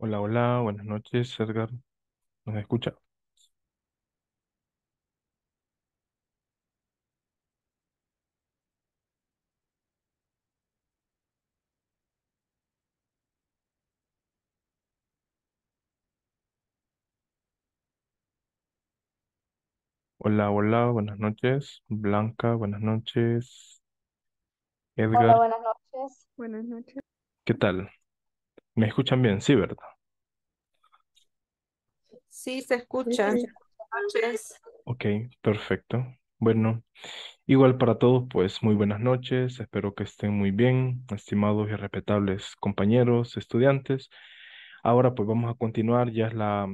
Hola, hola, buenas noches, Edgar. ¿Nos escucha? Hola, hola, buenas noches. Blanca, buenas noches. Hola, Edgar, buenas noches. Buenas noches. ¿qué tal? ¿Me escuchan bien? Sí, ¿verdad? Sí, se escucha. Ok, perfecto. Bueno, igual para todos, pues muy buenas noches. Espero que estén muy bien, estimados y respetables compañeros, estudiantes. Ahora pues vamos a continuar, ya es la,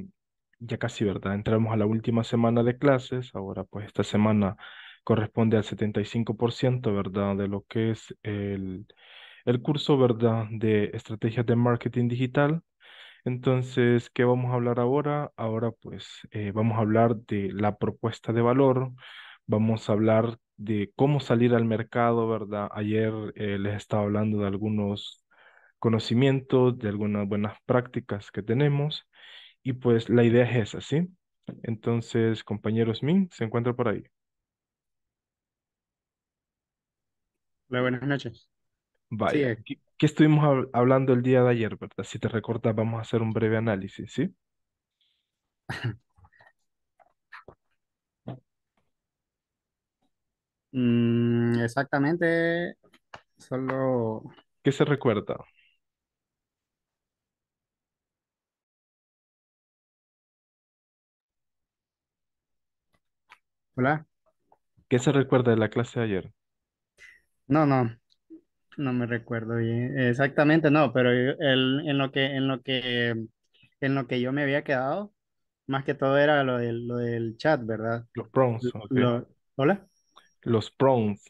ya casi, ¿verdad? Entramos a la última semana de clases. Ahora pues esta semana corresponde al 75%, ¿verdad? De lo que es el el curso, ¿verdad?, de estrategias de marketing digital. Entonces, ¿qué vamos a hablar ahora? Ahora, pues, eh, vamos a hablar de la propuesta de valor, vamos a hablar de cómo salir al mercado, ¿verdad? Ayer eh, les estaba hablando de algunos conocimientos, de algunas buenas prácticas que tenemos y pues la idea es esa, ¿sí? Entonces, compañeros Min, ¿se encuentra por ahí? buenas noches. Vaya, ¿qué, estuvimos hablando el día de ayer, verdad? Si te recordas, vamos a hacer un breve análisis, ¿sí? Mm, exactamente. Solo ¿Qué se recuerda? Hola. ¿Qué se recuerda de la clase de ayer? No, no. No me recuerdo bien. Exactamente, no, pero en lo que, en lo que, en lo que yo me había quedado, más que todo era lo del, lo del chat, ¿verdad? Los prompts. ¿Hola? Los prompts.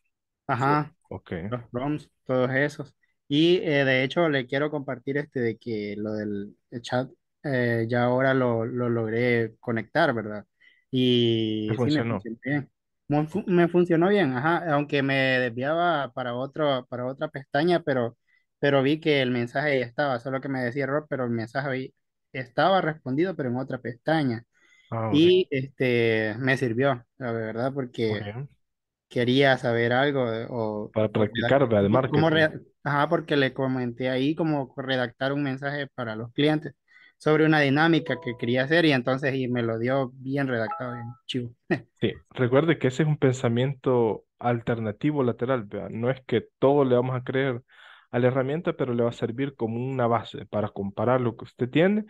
Ajá. Okay. Los prompts, todos esos. Y eh, de hecho le quiero compartir este de que lo del chat eh, ya ahora lo, logré conectar, ¿verdad? Y funcionó me funcionó bien, ajá, aunque me desviaba para otro, para otra pestaña, pero, pero vi que el mensaje ahí estaba, solo que me decía error, pero el mensaje ahí estaba respondido, pero en otra pestaña. Ah, y este me sirvió, la verdad, porque quería saber algo eh, o para practicar además, de marketing. ajá, porque le comenté ahí cómo redactar un mensaje para los clientes sobre una dinámica que quería hacer y entonces y me lo dio bien redactado, en chivo. Sí, recuerde que ese es un pensamiento alternativo lateral, ¿verdad? no es que todo le vamos a creer a la herramienta, pero le va a servir como una base para comparar lo que usted tiene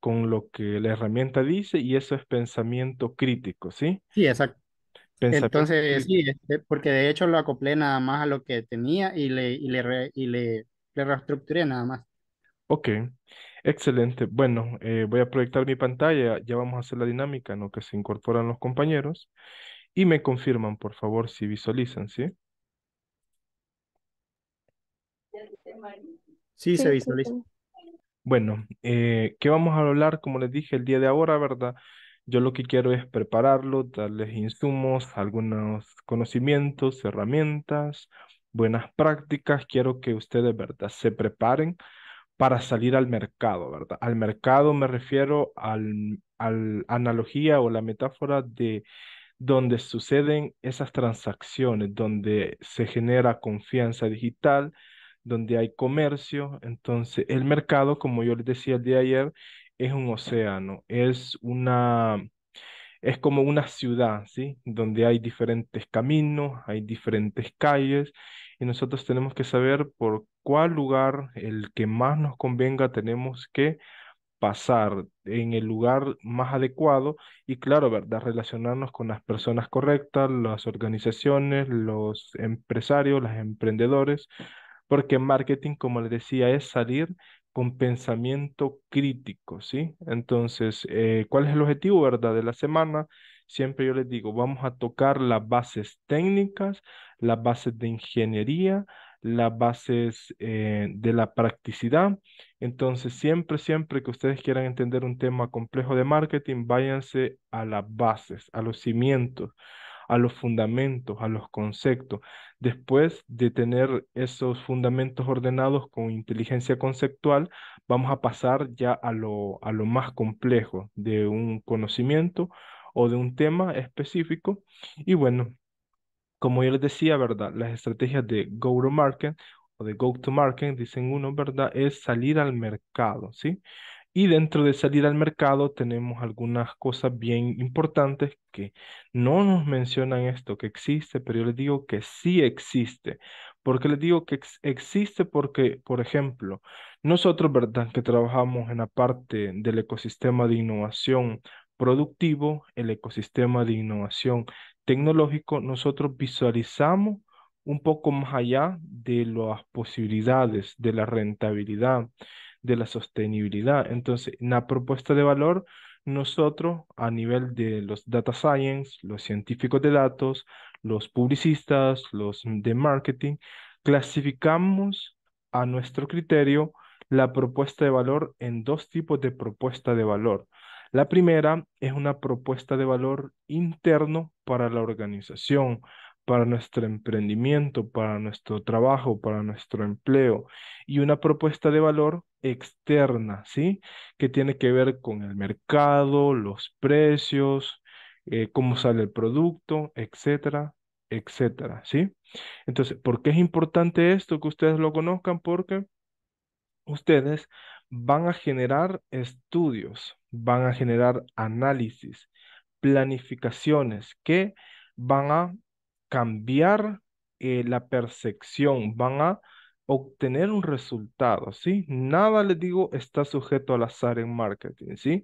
con lo que la herramienta dice y eso es pensamiento crítico, ¿sí? Sí, exacto. entonces, sí, este, porque de hecho lo acoplé nada más a lo que tenía y le, y le, y le, le reestructuré nada más. Ok. Excelente. Bueno, eh, voy a proyectar mi pantalla. Ya vamos a hacer la dinámica en lo que se incorporan los compañeros. Y me confirman, por favor, si visualizan, ¿sí? Sí, se visualiza. Bueno, eh, ¿qué vamos a hablar? Como les dije, el día de ahora, ¿verdad? Yo lo que quiero es prepararlo, darles insumos, algunos conocimientos, herramientas, buenas prácticas. Quiero que ustedes, ¿verdad? Se preparen para salir al mercado, ¿verdad? Al mercado me refiero al, al analogía o la metáfora de donde suceden esas transacciones, donde se genera confianza digital, donde hay comercio. Entonces, el mercado, como yo les decía el día de ayer, es un océano, es una es como una ciudad, ¿sí? Donde hay diferentes caminos, hay diferentes calles y nosotros tenemos que saber por cuál lugar, el que más nos convenga, tenemos que pasar en el lugar más adecuado y claro, ¿verdad? Relacionarnos con las personas correctas, las organizaciones, los empresarios, los emprendedores, porque marketing, como les decía, es salir con pensamiento crítico, ¿sí? Entonces, eh, ¿cuál es el objetivo, verdad, de la semana? Siempre yo les digo, vamos a tocar las bases técnicas, las bases de ingeniería, las bases eh, de la practicidad. Entonces, siempre, siempre que ustedes quieran entender un tema complejo de marketing, váyanse a las bases, a los cimientos, a los fundamentos, a los conceptos. Después de tener esos fundamentos ordenados con inteligencia conceptual, vamos a pasar ya a lo más complejo de un conocimiento o de un tema específico. Y bueno, como yo les decía, ¿verdad? Las estrategias de go to market o de go to market, dicen uno, ¿verdad? Es salir al mercado, ¿sí? Y dentro de salir al mercado tenemos algunas cosas bien importantes que no nos mencionan esto, que existe, pero yo les digo que sí existe. porque les digo que existe? Porque, por ejemplo, nosotros, ¿verdad? Que trabajamos en la parte del ecosistema de innovación productivo, el ecosistema de innovación tecnológico, nosotros visualizamos un poco más allá de las posibilidades, de la rentabilidad, de la sostenibilidad. Entonces, en la propuesta de valor, nosotros a nivel de los data science, los científicos de datos, los publicistas, los de marketing, clasificamos a nuestro criterio la propuesta de valor en dos tipos de propuesta de valor. La primera es una propuesta de valor interno para la organización, para nuestro emprendimiento, para nuestro trabajo, para nuestro empleo y una propuesta de valor externa, ¿sí? Que tiene que ver con el mercado, los precios, eh, cómo sale el producto, etcétera, etcétera, ¿sí? Entonces, ¿por qué es importante esto que ustedes lo conozcan? Porque ustedes van a generar estudios, van a generar análisis, planificaciones que van a cambiar eh, la percepción, van a obtener un resultado, ¿sí? Nada, les digo, está sujeto al azar en marketing, ¿sí?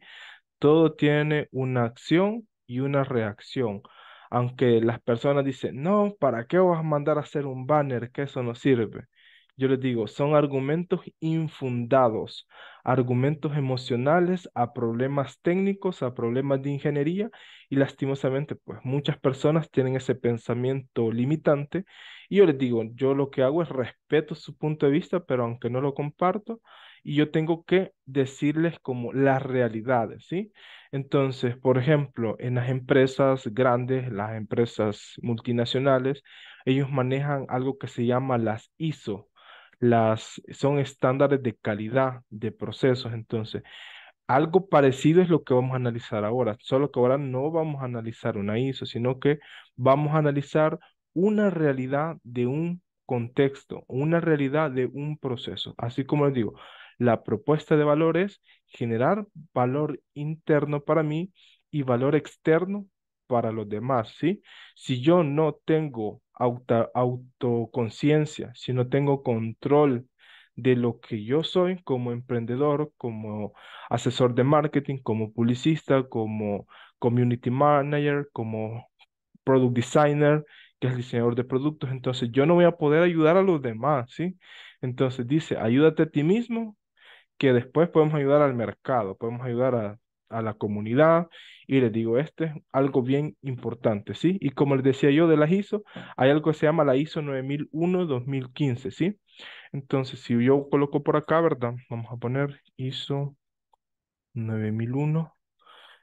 Todo tiene una acción y una reacción. Aunque las personas dicen, no, ¿para qué vas a mandar a hacer un banner? Que eso no sirve. Yo les digo, son argumentos infundados, argumentos emocionales a problemas técnicos, a problemas de ingeniería y lastimosamente, pues muchas personas tienen ese pensamiento limitante y yo les digo, yo lo que hago es respeto su punto de vista, pero aunque no lo comparto, y yo tengo que decirles como las realidades, ¿sí? Entonces, por ejemplo, en las empresas grandes, las empresas multinacionales, ellos manejan algo que se llama las ISO, las, son estándares de calidad de procesos. Entonces, algo parecido es lo que vamos a analizar ahora, solo que ahora no vamos a analizar una ISO, sino que vamos a analizar una realidad de un contexto, una realidad de un proceso. Así como les digo, la propuesta de valor es generar valor interno para mí y valor externo para los demás, ¿sí? Si yo no tengo auto, autoconciencia, si no tengo control de lo que yo soy como emprendedor, como asesor de marketing, como publicista, como community manager, como product designer, que es diseñador de productos, entonces yo no voy a poder ayudar a los demás, ¿sí? Entonces dice, ayúdate a ti mismo, que después podemos ayudar al mercado, podemos ayudar a, a la comunidad y les digo, este es algo bien importante, ¿sí? Y como les decía yo de las ISO, hay algo que se llama la ISO 9001-2015, ¿sí? Entonces, si yo coloco por acá, ¿verdad? Vamos a poner ISO 9001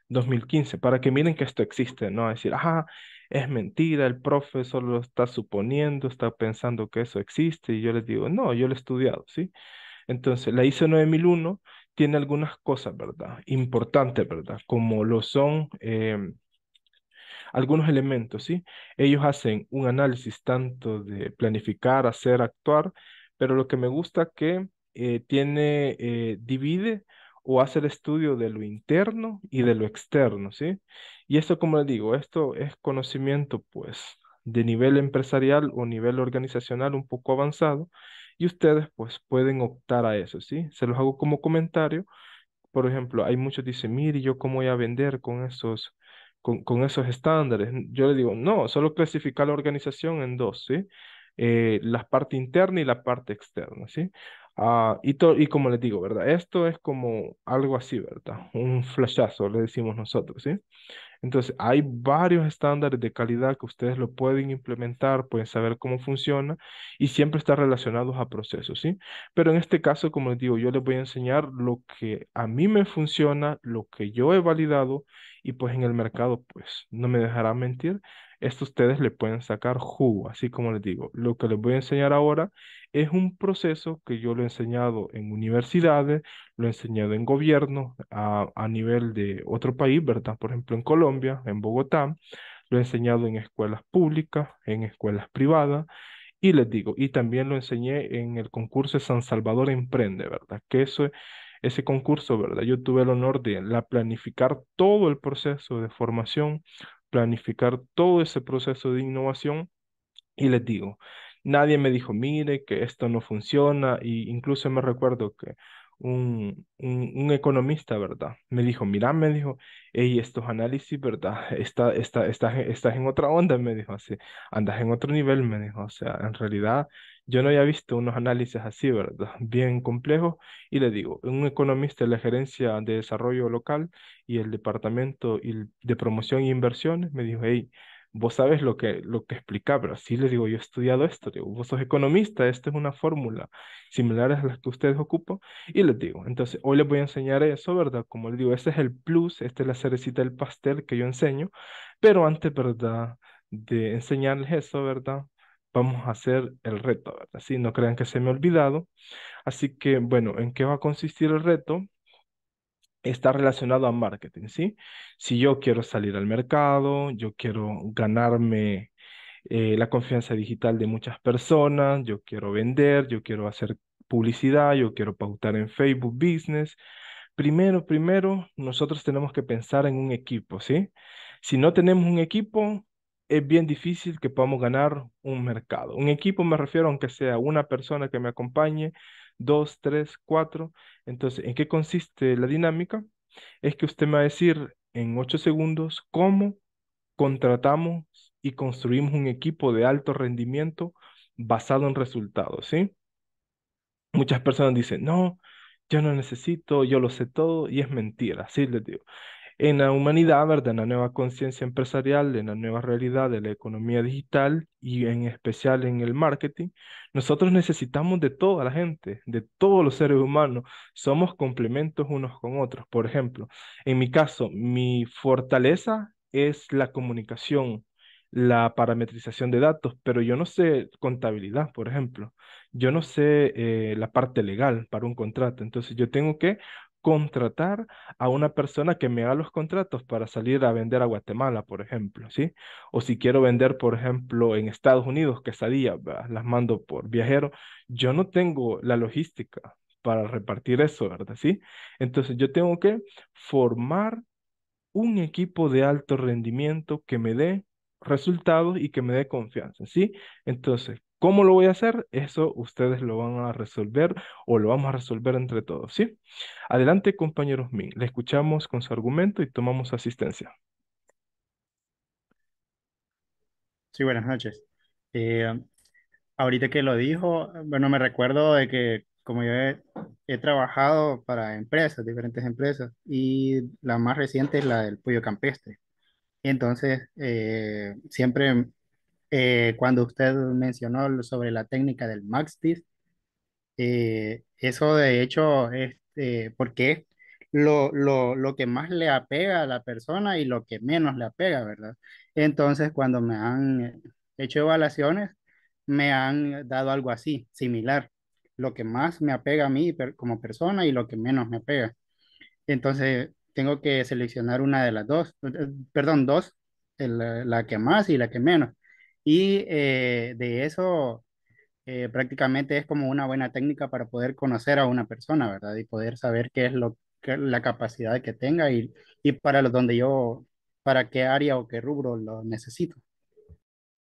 2015, para que miren que esto existe, no decir, ajá, es mentira, el profe solo lo está suponiendo, está pensando que eso existe, y yo les digo, no, yo lo he estudiado, ¿sí? Entonces, la ISO 9001 tiene algunas cosas, ¿verdad? Importantes, ¿verdad? Como lo son em, algunos elementos, ¿sí? Ellos hacen un análisis tanto de planificar, hacer, actuar, pero lo que me gusta que eh, tiene, eh, divide o hace el estudio de lo interno y de lo externo, ¿sí? Y esto, como les digo, esto es conocimiento, pues, de nivel empresarial o nivel organizacional un poco avanzado, y ustedes pues pueden optar a eso, ¿sí? Se los hago como comentario. Por ejemplo, hay muchos que dicen, mire, ¿yo cómo voy a vender con esos, con, esos estándares? Yo le digo, no, solo clasifica la organización en dos, ¿sí? Eh, la parte interna y la parte externa, ¿sí? Ah, y, y como les digo, ¿verdad? Esto es como algo así, ¿verdad? Un flashazo, le decimos nosotros, ¿sí? Entonces, hay varios estándares de calidad que ustedes lo pueden implementar, pueden saber cómo funciona y siempre está relacionados a procesos, ¿sí? Pero en este caso, como les digo, yo les voy a enseñar lo que a mí me funciona, lo que yo he validado y pues en el mercado, pues no me dejará mentir, esto ustedes le pueden sacar jugo, así como les digo, lo que les voy a enseñar ahora es un proceso que yo lo he enseñado en universidades, lo he enseñado en gobierno, a, nivel de otro país, ¿verdad? Por ejemplo, en Colombia, en Bogotá, lo he enseñado en escuelas públicas, en escuelas privadas. Y les digo, y también lo enseñé en el concurso de San Salvador Emprende, ¿verdad? Que eso, ese concurso, ¿verdad? Yo tuve el honor de la, planificar todo el proceso de formación, planificar todo ese proceso de innovación. Y les digo, nadie me dijo, mire, que esto no funciona, y incluso me recuerdo que un, un, economista, ¿verdad? Me dijo, mira, me dijo, hey, estos análisis, ¿verdad? Está, está, estás, estás en otra onda, me dijo así, andas en otro nivel, me dijo, o sea, en realidad yo no había visto unos análisis así, ¿verdad? Bien complejos, y le digo, un economista de la Gerencia de Desarrollo Local y el Departamento de Promoción e Inversiones me dijo, hey, vos sabes lo que, lo que explica, pero así les digo, yo he estudiado esto, vos sos economista, esta es una fórmula similar a la que ustedes ocupan, y les digo, entonces hoy les voy a enseñar eso, ¿verdad? Como les digo, ese es el plus, esta es la cerecita del pastel que yo enseño, pero antes, ¿verdad? De enseñarles eso, ¿verdad? Vamos a hacer el reto, ¿verdad? Así, no crean que se me ha olvidado. Así que, bueno, ¿en qué va a consistir el reto? está relacionado a marketing, ¿sí? Si yo quiero salir al mercado, yo quiero ganarme eh, la confianza digital de muchas personas, yo quiero vender, yo quiero hacer publicidad, yo quiero pautar en Facebook Business. Primero, primero, nosotros tenemos que pensar en un equipo, ¿sí? Si no tenemos un equipo, es bien difícil que podamos ganar un mercado. Un equipo me refiero aunque sea una persona que me acompañe, dos, tres, cuatro, entonces, ¿en qué consiste la dinámica? Es que usted me va a decir en ocho segundos cómo contratamos y construimos un equipo de alto rendimiento basado en resultados, ¿sí? Muchas personas dicen, no, yo no necesito, yo lo sé todo, y es mentira, sí les digo en la humanidad, En la nueva conciencia empresarial, en la nueva realidad de la economía digital y en especial en el marketing, nosotros necesitamos de toda la gente, de todos los seres humanos. Somos complementos unos con otros. Por ejemplo, en mi caso, mi fortaleza es la comunicación, la parametrización de datos, pero yo no sé contabilidad, por ejemplo. Yo no sé eh, la parte legal para un contrato. Entonces yo tengo que contratar a una persona que me haga los contratos para salir a vender a Guatemala, por ejemplo, ¿sí? O si quiero vender, por ejemplo, en Estados Unidos, que salía las mando por viajero, yo no tengo la logística para repartir eso, ¿verdad? ¿Sí? Entonces yo tengo que formar un equipo de alto rendimiento que me dé resultados y que me dé confianza, ¿sí? Entonces, ¿Cómo lo voy a hacer? Eso ustedes lo van a resolver o lo vamos a resolver entre todos, ¿sí? Adelante, compañeros míos, Le escuchamos con su argumento y tomamos asistencia. Sí, buenas noches. Eh, ahorita que lo dijo, bueno, me recuerdo de que como yo he, trabajado para empresas, diferentes empresas, y la más reciente es la del pollo campestre. Entonces, eh, siempre eh, cuando usted mencionó sobre la técnica del maxtis eh, eso de hecho es este, porque lo, lo, lo, que más le apega a la persona y lo que menos le apega, ¿verdad? Entonces, cuando me han hecho evaluaciones, me han dado algo así, similar, lo que más me apega a mí como persona y lo que menos me apega. Entonces, tengo que seleccionar una de las dos, eh, perdón, dos, la que más y la que menos. Y eh, de eso eh, prácticamente es como una buena técnica para poder conocer a una persona, ¿verdad? Y poder saber qué es lo que, la capacidad que tenga y, y para los donde yo, para qué área o qué rubro lo necesito.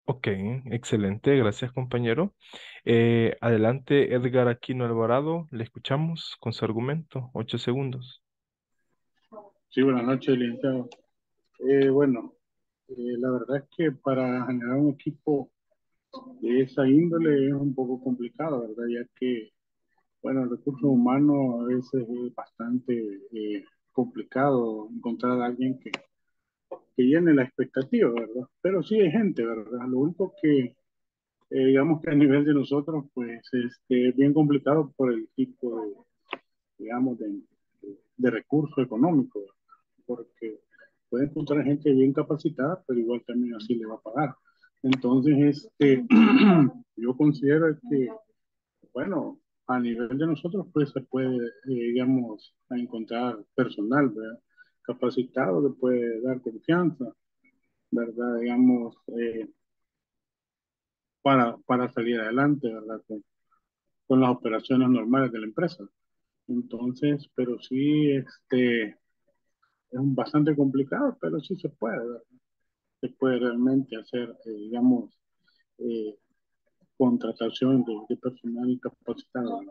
Ok, excelente, gracias compañero. Eh, adelante, Edgar Aquino Alvarado, le escuchamos con su argumento, ocho segundos. Sí, buenas noches, licenciado. bueno, eh, la verdad es que para generar un equipo de esa índole es un poco complicado, ¿verdad? Ya que, bueno, el recurso humano a veces es bastante eh, complicado encontrar a alguien que, que llene la expectativa, ¿verdad? Pero sí hay gente, ¿verdad? Lo único que, eh, digamos que a nivel de nosotros, pues este, es bien complicado por el tipo de, digamos, de, de recurso económico, ¿verdad? porque puede encontrar gente bien capacitada, pero igual también así le va a pagar. Entonces, este, yo considero que, bueno, a nivel de nosotros, pues se puede, eh, digamos, encontrar personal, ¿verdad? capacitado, que puede dar confianza, ¿verdad? Digamos, eh, para, para salir adelante, ¿verdad? con las operaciones normales de la empresa. Entonces, pero sí, este, es bastante complicado, pero sí se puede, Se puede realmente hacer, eh, digamos, eh, contratación de, personal capacitado.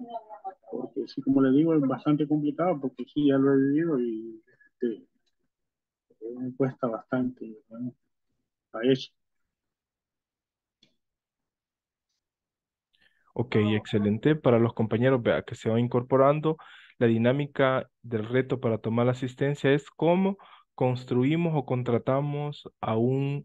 Porque sí, como le digo, es bastante complicado porque sí, ya lo he vivido y este, eh, me cuesta bastante a eso. Ok, excelente. Para los compañeros vea, que se va incorporando, la dinámica del reto para tomar la asistencia es cómo construimos o contratamos a un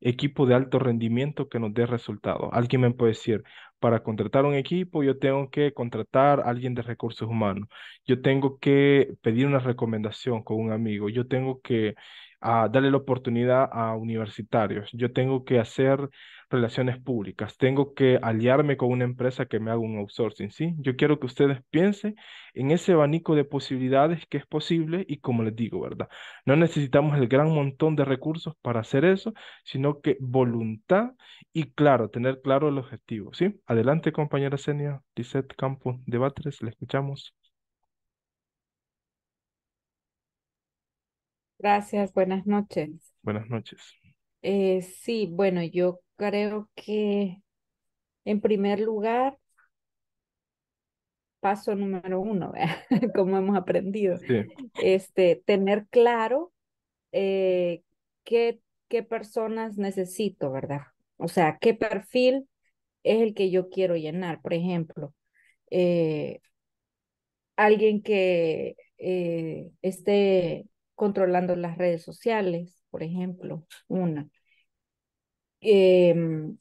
equipo de alto rendimiento que nos dé resultados. Alguien me puede decir, para contratar un equipo yo tengo que contratar a alguien de recursos humanos, yo tengo que pedir una recomendación con un amigo, yo tengo que ah, darle la oportunidad a universitarios, yo tengo que hacer relaciones públicas, tengo que aliarme con una empresa que me haga un outsourcing, ¿sí? Yo quiero que ustedes piensen en ese abanico de posibilidades que es posible y como les digo, ¿verdad? No necesitamos el gran montón de recursos para hacer eso, sino que voluntad y claro, tener claro el objetivo, ¿sí? Adelante, compañera Senia, Lisette Campo de Batres, le escuchamos. Gracias, buenas noches. Buenas noches. Eh, sí, bueno, yo creo que en primer lugar, paso número uno, como hemos aprendido, este, tener claro eh, qué, personas necesito, ¿verdad? O sea, qué perfil es el que yo quiero llenar, por ejemplo. Eh, alguien que esté controlando las redes sociales, por ejemplo, una. Em,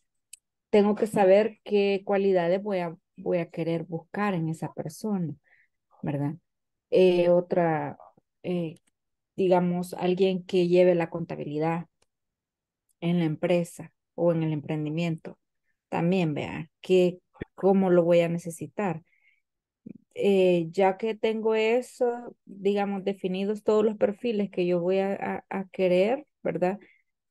tengo que saber qué cualidades voy a, voy a querer buscar en esa persona, ¿verdad? Eh, otra, eh, digamos, alguien que lleve la contabilidad en la empresa o en el emprendimiento. También vea cómo lo voy a necesitar. Eh, ya que tengo eso, digamos, definidos todos los perfiles que yo voy a, querer, ¿verdad?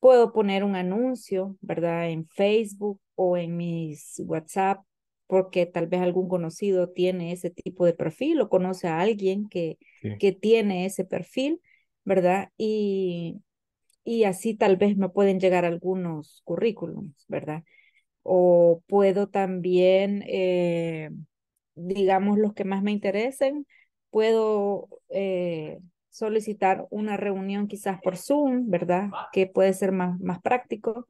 Puedo poner un anuncio, ¿verdad? En Facebook o en mis WhatsApp, porque tal vez algún conocido tiene ese tipo de perfil o conoce a alguien que, que tiene ese perfil, ¿verdad? Y, y así tal vez me pueden llegar algunos currículums, ¿verdad? O puedo también eh, digamos, los que más me interesen. Puedo eh, solicitar una reunión quizás por Zoom, ¿verdad? Que puede ser más, más práctico,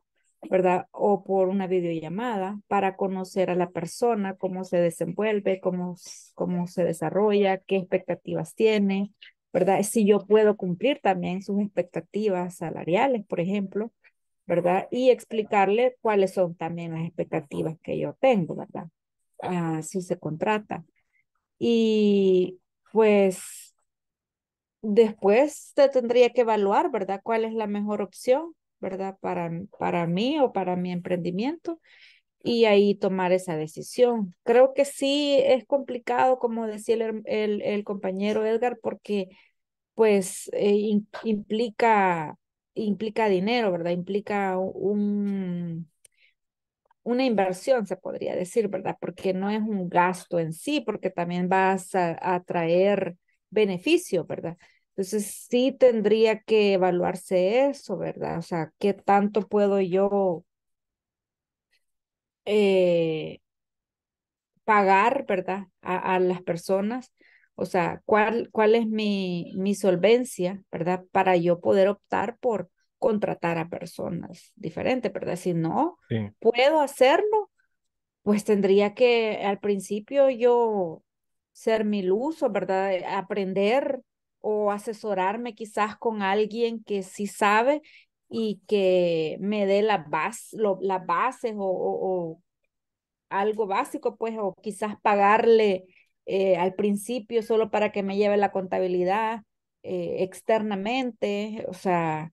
¿verdad? O por una videollamada para conocer a la persona, cómo se desenvuelve, cómo, cómo se desarrolla, qué expectativas tiene, ¿verdad? Si yo puedo cumplir también sus expectativas salariales, por ejemplo, ¿verdad? Y explicarle cuáles son también las expectativas que yo tengo, ¿verdad? Ah, si se contrata. Y pues después te tendría que evaluar, ¿verdad? ¿Cuál es la mejor opción, ¿verdad? Para, para mí o para mi emprendimiento y ahí tomar esa decisión. Creo que sí es complicado, como decía el, el, compañero Edgar, porque pues eh, implica, implica dinero, ¿verdad? Implica un, una inversión, se podría decir, ¿verdad? Porque no es un gasto en sí, porque también vas a, atraer traer beneficio, ¿verdad? Entonces sí tendría que evaluarse eso, ¿verdad? O sea, ¿qué tanto puedo yo eh, pagar, ¿verdad? A, a, las personas. O sea, ¿cuál, cuál es mi, mi solvencia, ¿verdad? Para yo poder optar por, contratar a personas diferentes, ¿verdad? Si no puedo hacerlo, pues tendría que al principio yo ser mi uso, ¿verdad? Eh, aprender o asesorarme quizás con alguien que sí sabe y que me dé las base, bases o, algo básico, pues, o quizás pagarle eh, al principio solo para que me lleve la contabilidad eh, externamente, o sea,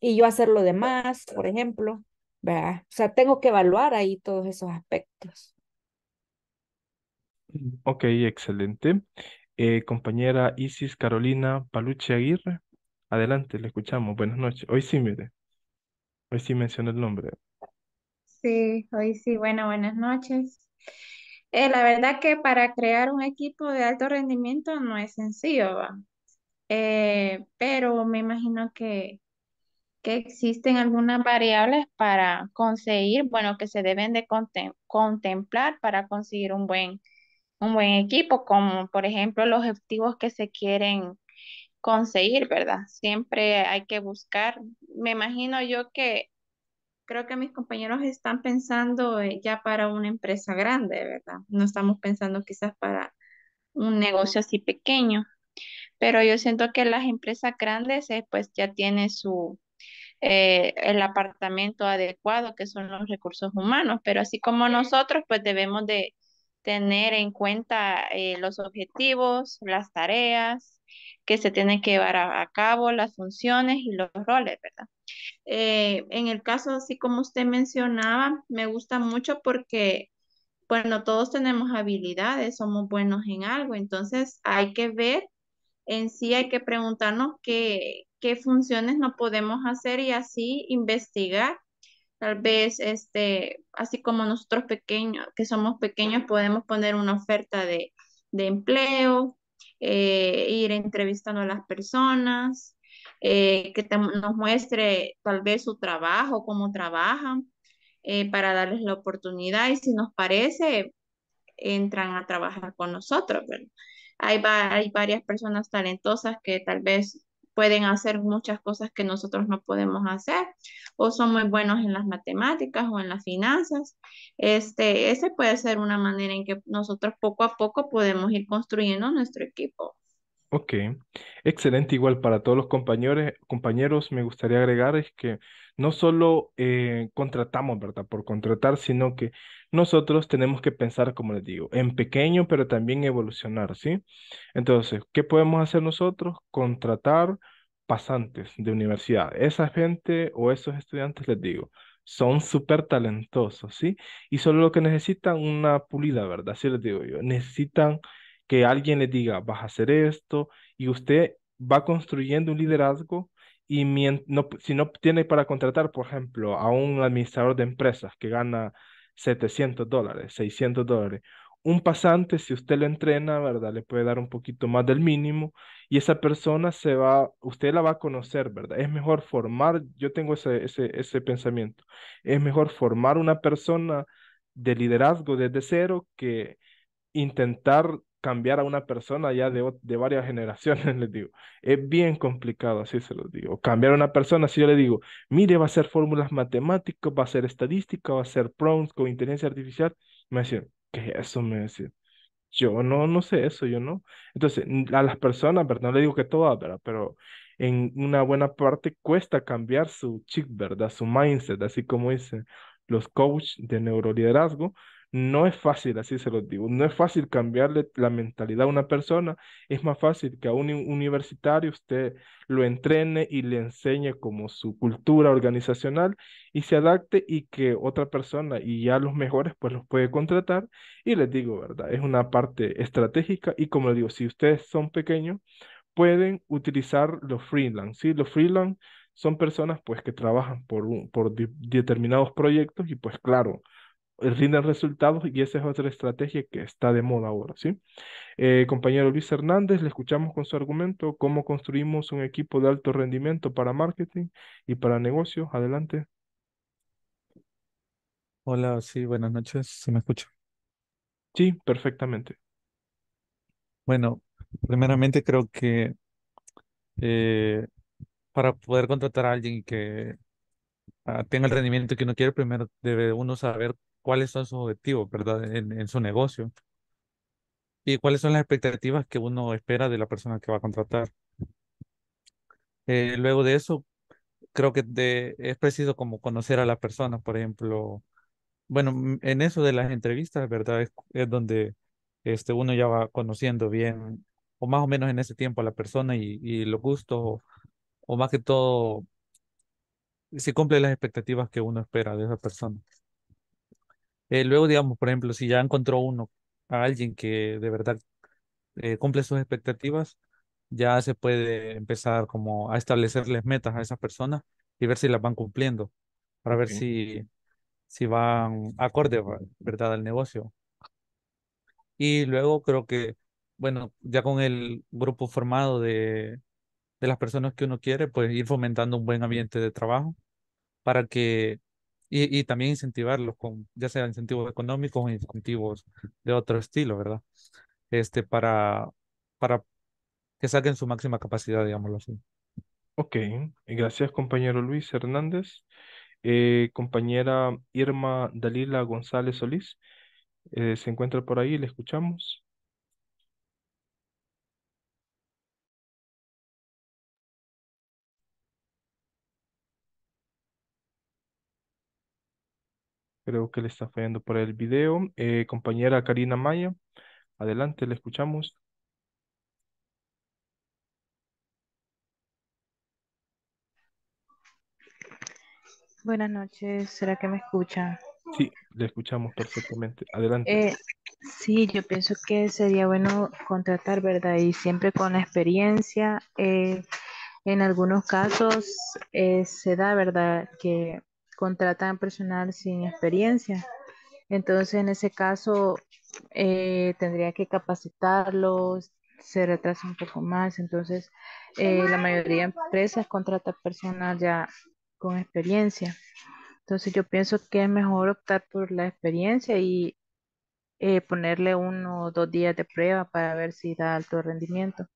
y yo hacer lo demás, por ejemplo, ¿verdad? O sea, tengo que evaluar ahí todos esos aspectos. Mm, ok, excelente. Eh, compañera Isis Carolina Paluche Aguirre, adelante, le escuchamos. Buenas noches. Hoy sí, mire. Hoy sí menciona el nombre. Sí, hoy sí. Bueno, buenas noches. Eh, la verdad que para crear un equipo de alto rendimiento no es sencillo, eh, pero me imagino que que existen algunas variables para conseguir, bueno, que se deben de contemplar para conseguir un buen, un buen equipo, como por ejemplo los objetivos que se quieren conseguir, ¿verdad? Siempre hay que buscar, me imagino yo que creo que mis compañeros están pensando eh, ya para una empresa grande, ¿verdad? No estamos pensando quizás para un negocio así pequeño, pero yo siento que las empresas grandes eh, pues ya tienen su, eh, el apartamento adecuado, que son los recursos humanos, pero así como nosotros, pues debemos de tener en cuenta eh, los objetivos, las tareas que se tienen que llevar a, cabo, las funciones y los roles, ¿verdad? Eh, en el caso, así como usted mencionaba, me gusta mucho porque, bueno, todos tenemos habilidades, somos buenos en algo, entonces hay que ver en sí hay que preguntarnos qué, qué funciones no podemos hacer y así investigar. Tal vez, este, así como nosotros pequeños, que somos pequeños, podemos poner una oferta de, empleo, eh, ir entrevistando a las personas, eh, que nos muestre tal vez su trabajo, cómo trabajan, eh, para darles la oportunidad y si nos parece, entran a trabajar con nosotros. Hay, va, hay varias personas talentosas que tal vez pueden hacer muchas cosas que nosotros no podemos hacer o son muy buenos en las matemáticas o en las finanzas. Este, ese puede ser una manera en que nosotros poco a poco podemos ir construyendo nuestro equipo. Ok, excelente. Igual para todos los compañeros, compañeros me gustaría agregar es que no solo eh, contratamos, ¿verdad? Por contratar, sino que nosotros tenemos que pensar, como les digo, en pequeño, pero también evolucionar, ¿sí? Entonces, ¿qué podemos hacer nosotros? Contratar pasantes de universidad. Esa gente o esos estudiantes, les digo, son súper talentosos, ¿sí? Y solo lo que necesitan una pulida, ¿verdad? Así les digo yo. Necesitan que alguien les diga, vas a hacer esto, y usted va construyendo un liderazgo y no, si no tiene para contratar, por ejemplo, a un administrador de empresas que gana 700 dólares, 600 dólares. Un pasante, si usted le entrena, ¿verdad? Le puede dar un poquito más del mínimo y esa persona se va, usted la va a conocer, ¿verdad? Es mejor formar, yo tengo ese, ese, ese pensamiento, es mejor formar una persona de liderazgo desde cero que intentar cambiar a una persona ya de, de, varias generaciones, les digo. Es bien complicado, así se los digo. Cambiar a una persona, si yo le digo, mire, va a ser fórmulas matemáticas, va a ser estadística, va a ser prompts con inteligencia artificial, me decían, ¿qué es eso? Me decían, yo no, no sé eso, yo no. Entonces, a las personas, ¿verdad? No le digo que todas, ¿verdad? Pero en una buena parte cuesta cambiar su chip, ¿verdad? Su mindset, así como dicen los coaches de neuroliderazgo, no es fácil, así se los digo, no es fácil cambiarle la mentalidad a una persona. Es más fácil que a un universitario usted lo entrene y le enseñe como su cultura organizacional y se adapte y que otra persona y ya los mejores pues los puede contratar. Y les digo, ¿verdad? Es una parte estratégica y como les digo, si ustedes son pequeños, pueden utilizar los freelance, ¿sí? Los freelance son personas pues que trabajan por, por determinados proyectos y pues claro, rinden resultados y esa es otra estrategia que está de moda ahora, ¿sí? Eh, compañero Luis Hernández, le escuchamos con su argumento, cómo construimos un equipo de alto rendimiento para marketing y para negocios. Adelante. Hola, sí, buenas noches, ¿se me escucha? Sí, perfectamente. Bueno, primeramente creo que eh, para poder contratar a alguien que ah, tenga el rendimiento que uno quiere, primero debe uno saber cuáles son sus objetivos, ¿verdad? En, en, su negocio. Y cuáles son las expectativas que uno espera de la persona que va a contratar. Eh, luego de eso, creo que es preciso como conocer a la persona, por ejemplo. Bueno, en eso de las entrevistas, ¿verdad? Es, donde este, uno ya va conociendo bien, o más o menos en ese tiempo a la persona y, los gustos, o, o más que todo si cumple las expectativas que uno espera de esa persona. Eh, luego, digamos, por ejemplo, si ya encontró uno a alguien que de verdad eh, cumple sus expectativas, ya se puede empezar como a establecerles metas a esas personas y ver si las van cumpliendo, para ver si, si van acorde, ¿verdad?, al negocio. Y luego creo que, bueno, ya con el grupo formado de, de las personas que uno quiere, pues ir fomentando un buen ambiente de trabajo para que y, también incentivarlos con, ya sea incentivos económicos o incentivos de otro estilo, ¿verdad? Este, para, para que saquen su máxima capacidad, digámoslo así. Ok, gracias compañero Luis Hernández. Eh, compañera Irma Dalila González Solís, eh, se encuentra por ahí, le escuchamos. Creo que le está fallando por el video. Eh, compañera Karina Maya, adelante, le escuchamos. Buenas noches, ¿será que me escucha? Sí, le escuchamos perfectamente. Adelante. Eh, sí, yo pienso que sería bueno contratar, ¿verdad? Y siempre con la experiencia. Eh, en algunos casos se da, ¿verdad? Que contratan personal sin experiencia. Entonces, en ese caso, eh, tendría que capacitarlos, se retrasa un poco más. Entonces, eh, la mayoría de empresas contrata personal ya con experiencia. Entonces, yo pienso que es mejor optar por la experiencia y eh, ponerle uno o dos días de prueba para ver si da alto rendimiento.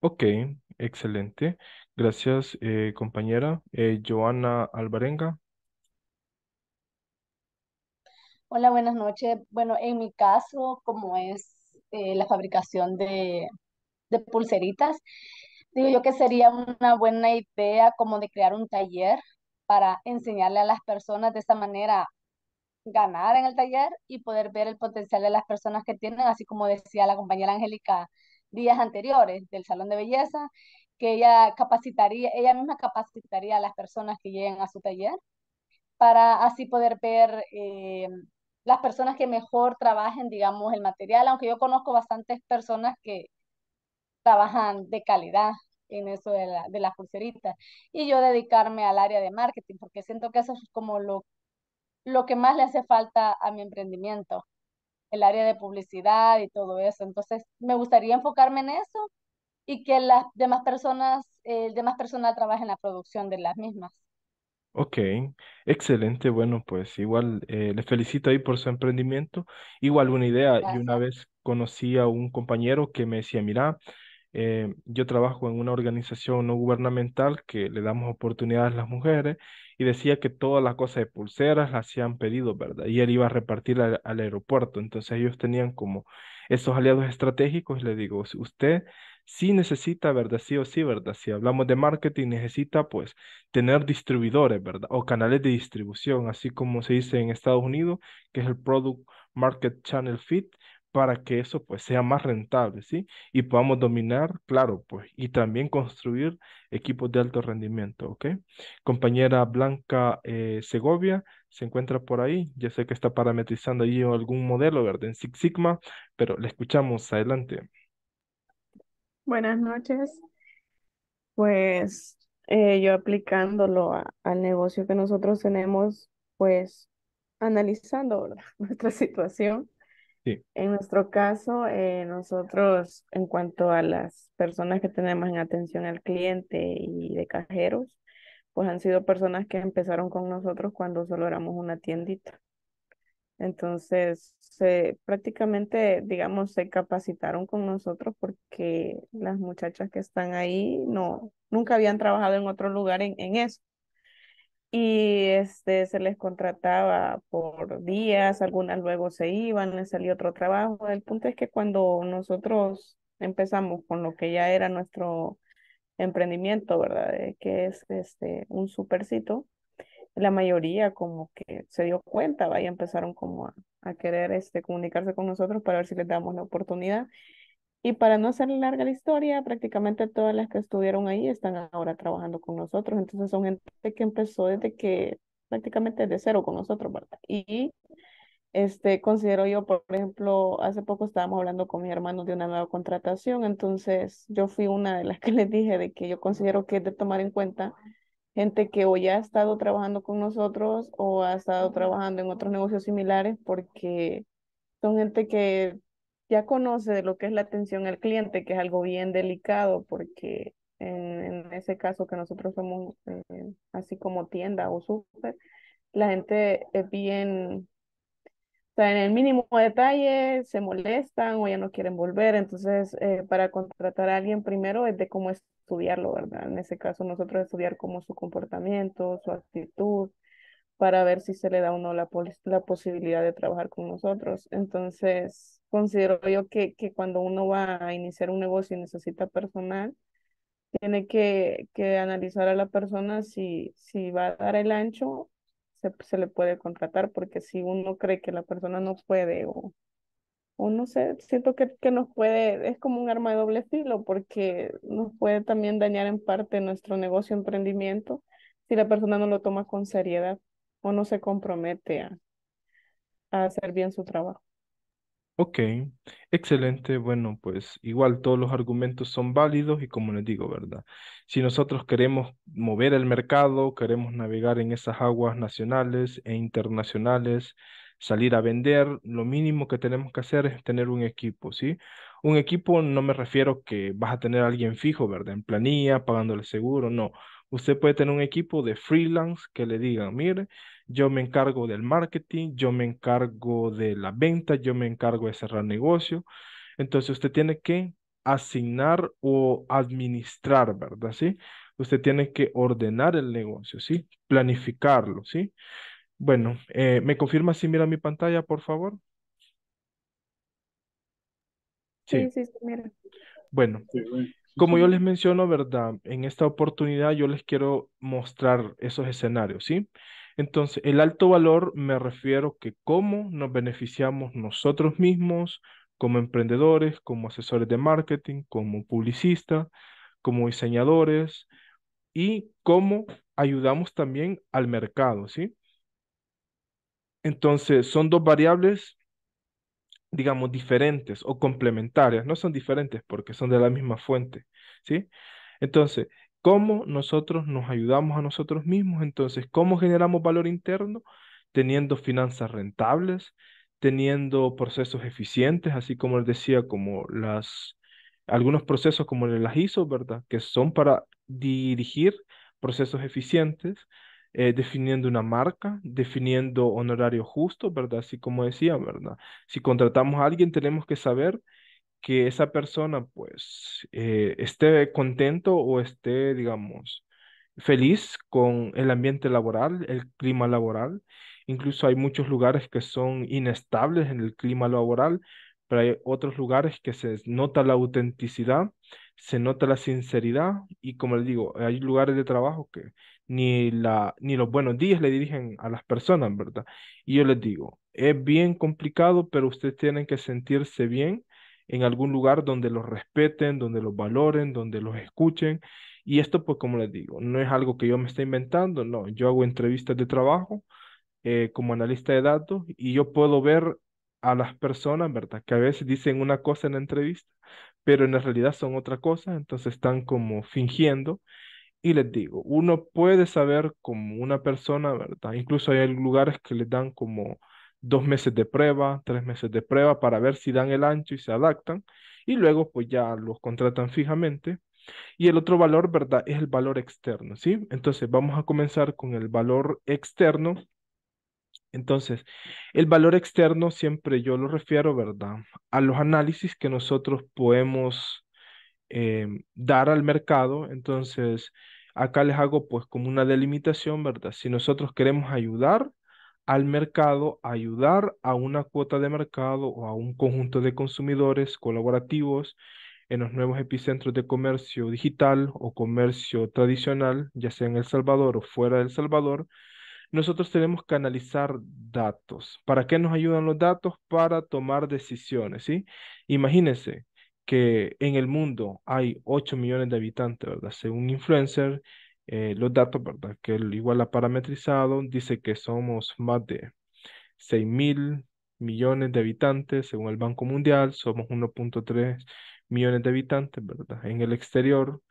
Ok, excelente. Gracias, eh, compañera. Eh, Joana Alvarenga. Hola, buenas noches. Bueno, en mi caso, como es eh, la fabricación de, pulseritas, digo yo que sería una buena idea como de crear un taller para enseñarle a las personas de esta manera ganar en el taller y poder ver el potencial de las personas que tienen, así como decía la compañera Angélica días anteriores del salón de belleza, que ella capacitaría, ella misma capacitaría a las personas que lleguen a su taller para así poder ver eh, las personas que mejor trabajen, digamos, el material, aunque yo conozco bastantes personas que trabajan de calidad en eso de, la, de las pulseritas y yo dedicarme al área de marketing porque siento que eso es como lo, lo que más le hace falta a mi emprendimiento, el área de publicidad y todo eso. Entonces, me gustaría enfocarme en eso y que las demás personas, el demás personal trabaje en la producción de las mismas. Ok, excelente. Bueno, pues igual le eh, les felicito ahí por su emprendimiento. Igual una idea, y una vez conocí a un compañero que me decía, mira, eh, yo trabajo en una organización no gubernamental que le damos oportunidades a las mujeres y decía que todas las cosas de pulseras las hacían pedido, ¿verdad? Y él iba a repartir al, aeropuerto. Entonces ellos tenían como esos aliados estratégicos y le digo, usted sí necesita, ¿verdad? Sí o sí, ¿verdad? Si hablamos de marketing, necesita pues tener distribuidores, ¿verdad? O canales de distribución, así como se dice en Estados Unidos, que es el Product Market Channel Fit para que eso pues sea más rentable, ¿sí? Y podamos dominar, claro, pues, y también construir equipos de alto rendimiento, ¿ok? Compañera Blanca eh, Segovia se encuentra por ahí, ya sé que está parametrizando allí algún modelo, ¿verdad? En Six Sigma, pero le escuchamos, adelante. Buenas noches. Pues eh, yo aplicándolo al negocio que nosotros tenemos, pues analizando nuestra situación en nuestro caso, eh, nosotros, en cuanto a las personas que tenemos en atención al cliente y de cajeros, pues han sido personas que empezaron con nosotros cuando solo éramos una tiendita. Entonces, se, prácticamente, digamos, se capacitaron con nosotros porque las muchachas que están ahí no, nunca habían trabajado en otro lugar en, en eso y este, se les contrataba por días, algunas luego se iban, les salía otro trabajo. El punto es que cuando nosotros empezamos con lo que ya era nuestro emprendimiento, ¿verdad? Eh, que es este, un supercito, la mayoría como que se dio cuenta, y empezaron como a, a querer este, comunicarse con nosotros para ver si les damos la oportunidad. Y para no hacer larga la historia, prácticamente todas las que estuvieron ahí están ahora trabajando con nosotros. Entonces son gente que empezó desde que prácticamente de cero con nosotros, ¿verdad? Y este, considero yo, por ejemplo, hace poco estábamos hablando con mis hermanos de una nueva contratación, entonces yo fui una de las que les dije de que yo considero que es de tomar en cuenta gente que o ya ha estado trabajando con nosotros o ha estado trabajando en otros negocios similares porque son gente que ya conoce lo que es la atención al cliente, que es algo bien delicado porque en, ese caso que nosotros somos eh, así como tienda o súper, la gente es bien, está en el mínimo detalle se molestan o ya no quieren volver, entonces eh, para contratar a alguien primero es de cómo estudiarlo, ¿verdad? En ese caso nosotros estudiar cómo su comportamiento, su actitud, para ver si se le da o no la, posibilidad de trabajar con nosotros. Entonces, considero yo que, que cuando uno va a iniciar un negocio y necesita personal, tiene que, analizar a la persona si, si va a dar el ancho, se, le puede contratar, porque si uno cree que la persona no puede o, no sé, siento que, que nos puede, es como un arma de doble filo, porque nos puede también dañar en parte nuestro negocio, emprendimiento, si la persona no lo toma con seriedad. ¿O no se compromete a, a hacer bien su trabajo. Ok, excelente. Bueno, pues igual todos los argumentos son válidos y como les digo, ¿verdad? Si nosotros queremos mover el mercado, queremos navegar en esas aguas nacionales e internacionales, salir a vender, lo mínimo que tenemos que hacer es tener un equipo, ¿sí? Un equipo no me refiero que vas a tener a alguien fijo, ¿verdad? En planilla, pagándole seguro, no Usted puede tener un equipo de freelance que le digan, mire, yo me encargo del marketing, yo me encargo de la venta, yo me encargo de cerrar negocio. Entonces usted tiene que asignar o administrar, ¿verdad? ¿Sí? Usted tiene que ordenar el negocio, ¿sí? Planificarlo, ¿sí? Bueno, eh, ¿me confirma si mira mi pantalla, por favor? Sí, sí, sí, mira. bueno. Como yo les menciono, ¿verdad? En esta oportunidad yo les quiero mostrar esos escenarios, ¿sí? Entonces, el alto valor me refiero que cómo nos beneficiamos nosotros mismos como emprendedores, como asesores de marketing, como publicistas, como diseñadores y cómo ayudamos también al mercado, ¿sí? Entonces, son dos variables digamos, diferentes o complementarias, no son diferentes porque son de la misma fuente, ¿sí? Entonces, ¿cómo nosotros nos ayudamos a nosotros mismos? Entonces, ¿cómo generamos valor interno? Teniendo finanzas rentables, teniendo procesos eficientes, así como les decía, como las, algunos procesos como las ISO, ¿verdad? Que son para dirigir procesos eficientes, eh, definiendo una marca, definiendo honorario justo, ¿verdad? Así como decía, ¿verdad? Si contratamos a alguien, tenemos que saber que esa persona, pues, eh, esté contento o esté, digamos, feliz con el ambiente laboral, el clima laboral. Incluso hay muchos lugares que son inestables en el clima laboral, pero hay otros lugares que se nota la autenticidad, se nota la sinceridad y como les digo, hay lugares de trabajo que ni, la, ni los buenos días le dirigen a las personas, ¿verdad? Y yo les digo, es bien complicado, pero ustedes tienen que sentirse bien en algún lugar donde los respeten, donde los valoren, donde los escuchen. Y esto, pues como les digo, no es algo que yo me esté inventando, no, yo hago entrevistas de trabajo eh, como analista de datos y yo puedo ver a las personas, ¿verdad? Que a veces dicen una cosa en la entrevista, pero en la realidad son otra cosa, entonces están como fingiendo y les digo, uno puede saber como una persona, ¿verdad? Incluso hay lugares que les dan como dos meses de prueba, tres meses de prueba para ver si dan el ancho y se adaptan. Y luego pues ya los contratan fijamente. Y el otro valor, ¿verdad? Es el valor externo, ¿sí? Entonces vamos a comenzar con el valor externo. Entonces, el valor externo siempre yo lo refiero, ¿verdad? A los análisis que nosotros podemos Em, dar al mercado. Entonces, acá les hago pues como una delimitación, ¿verdad? Si nosotros queremos ayudar al mercado, ayudar a una cuota de mercado o a un conjunto de consumidores colaborativos en los nuevos epicentros de comercio digital o comercio tradicional, ya sea en El Salvador o fuera de El Salvador, nosotros tenemos que analizar datos. ¿Para qué nos ayudan los datos? Para tomar decisiones, ¿sí? Imagínense, que en el mundo hay 8 millones de habitantes, ¿verdad? Según influencer, eh, los datos, ¿verdad? Que igual ha parametrizado, dice que somos más de 6 mil millones de habitantes, según el Banco Mundial, somos 1.3 millones de habitantes, ¿verdad? En el exterior,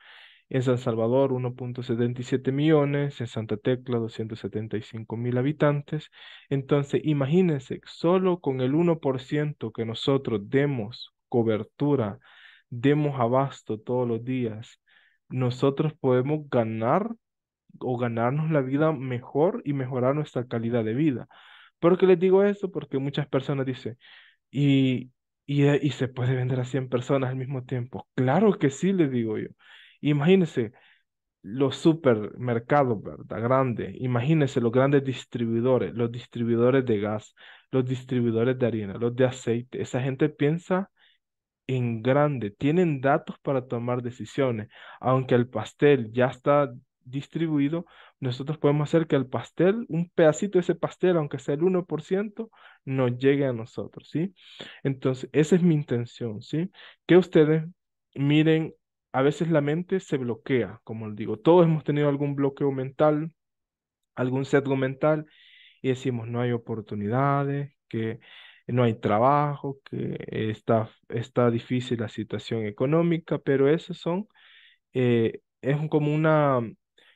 en San Salvador 1.77 millones, en Santa Tecla 275 mil habitantes. Entonces, imagínense, solo con el 1% que nosotros demos cobertura, demos abasto todos los días, nosotros podemos ganar o ganarnos la vida mejor y mejorar nuestra calidad de vida. ¿Por qué les digo eso? Porque muchas personas dicen, y, y, se puede vender a 100 personas al mismo tiempo. Claro que sí, les digo yo. Imagínense los supermercados, ¿verdad? Grandes. Imagínense los grandes distribuidores, los distribuidores de gas, los distribuidores de harina, los de aceite. Esa gente piensa en grande, tienen datos para tomar decisiones. Aunque el pastel ya está distribuido, nosotros podemos hacer que el pastel, un pedacito de ese pastel, aunque sea el 1%, nos llegue a nosotros, ¿sí? Entonces, esa es mi intención, ¿sí? Que ustedes miren, a veces la mente se bloquea, como les digo, todos hemos tenido algún bloqueo mental, algún sesgo mental, y decimos, no hay oportunidades, que no hay trabajo, que está, está difícil la situación económica, pero eso son, eh, es como una,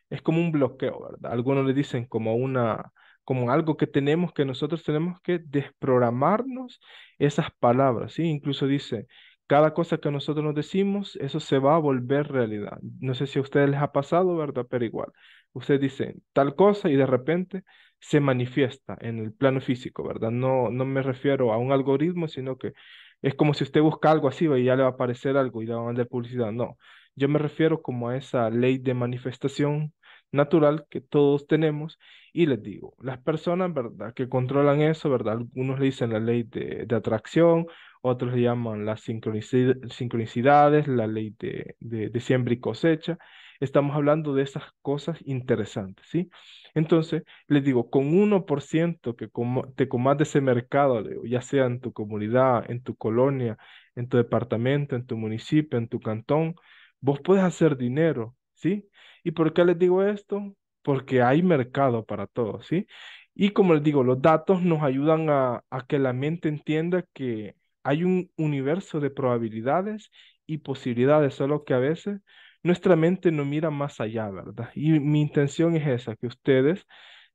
es como un bloqueo, ¿verdad? Algunos le dicen como una, como algo que tenemos, que nosotros tenemos que desprogramarnos esas palabras, ¿sí? Incluso dice, cada cosa que nosotros nos decimos, eso se va a volver realidad. No sé si a ustedes les ha pasado, ¿verdad? Pero igual, usted dice tal cosa y de repente se manifiesta en el plano físico, ¿verdad? No, no me refiero a un algoritmo, sino que es como si usted busca algo así y ya le va a aparecer algo y le va a mandar publicidad. No, yo me refiero como a esa ley de manifestación natural que todos tenemos y les digo, las personas, ¿verdad? Que controlan eso, ¿verdad? Algunos le dicen la ley de, atracción, otros le llaman las sincronicidades, la ley de, de, de siembra y cosecha, Estamos hablando de esas cosas interesantes, ¿sí? Entonces, les digo, con 1% que te comas de ese mercado, ya sea en tu comunidad, en tu colonia, en tu departamento, en tu municipio, en tu cantón, vos puedes hacer dinero, ¿sí? ¿Y por qué les digo esto? Porque hay mercado para todo, ¿sí? Y como les digo, los datos nos ayudan a, a que la mente entienda que hay un universo de probabilidades y posibilidades, solo que a veces nuestra mente no mira más allá, ¿verdad? Y mi intención es esa, que ustedes,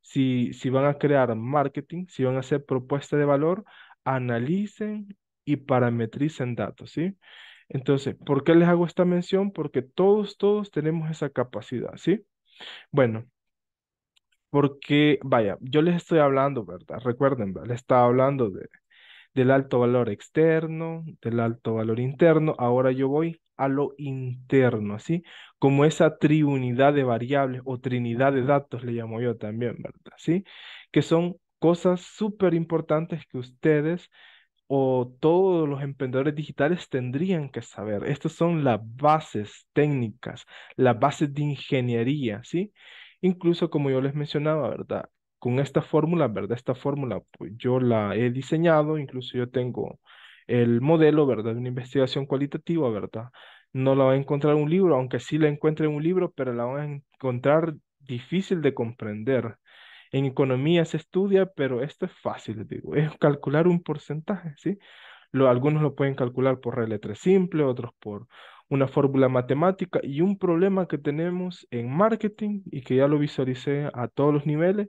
si, si van a crear marketing, si van a hacer propuesta de valor, analicen y parametricen datos, ¿sí? Entonces, ¿por qué les hago esta mención? Porque todos, todos tenemos esa capacidad, ¿sí? Bueno, porque, vaya, yo les estoy hablando, ¿verdad? Recuerden, les estaba hablando de, del alto valor externo, del alto valor interno. Ahora yo voy a lo interno, ¿sí? como esa triunidad de variables o trinidad de datos, le llamo yo también, ¿verdad? ¿Sí? Que son cosas súper importantes que ustedes o todos los emprendedores digitales tendrían que saber. Estas son las bases técnicas, las bases de ingeniería, ¿sí? Incluso como yo les mencionaba, ¿verdad? con esta fórmula, ¿verdad? Esta fórmula pues, yo la he diseñado, incluso yo tengo el modelo, ¿verdad? De una investigación cualitativa, ¿verdad? No la va a encontrar en un libro, aunque sí la encuentre en un libro, pero la va a encontrar difícil de comprender. En economía se estudia, pero esto es fácil, digo, es calcular un porcentaje, ¿sí? Lo, algunos lo pueden calcular por RL3 simple, otros por una fórmula matemática y un problema que tenemos en marketing y que ya lo visualicé a todos los niveles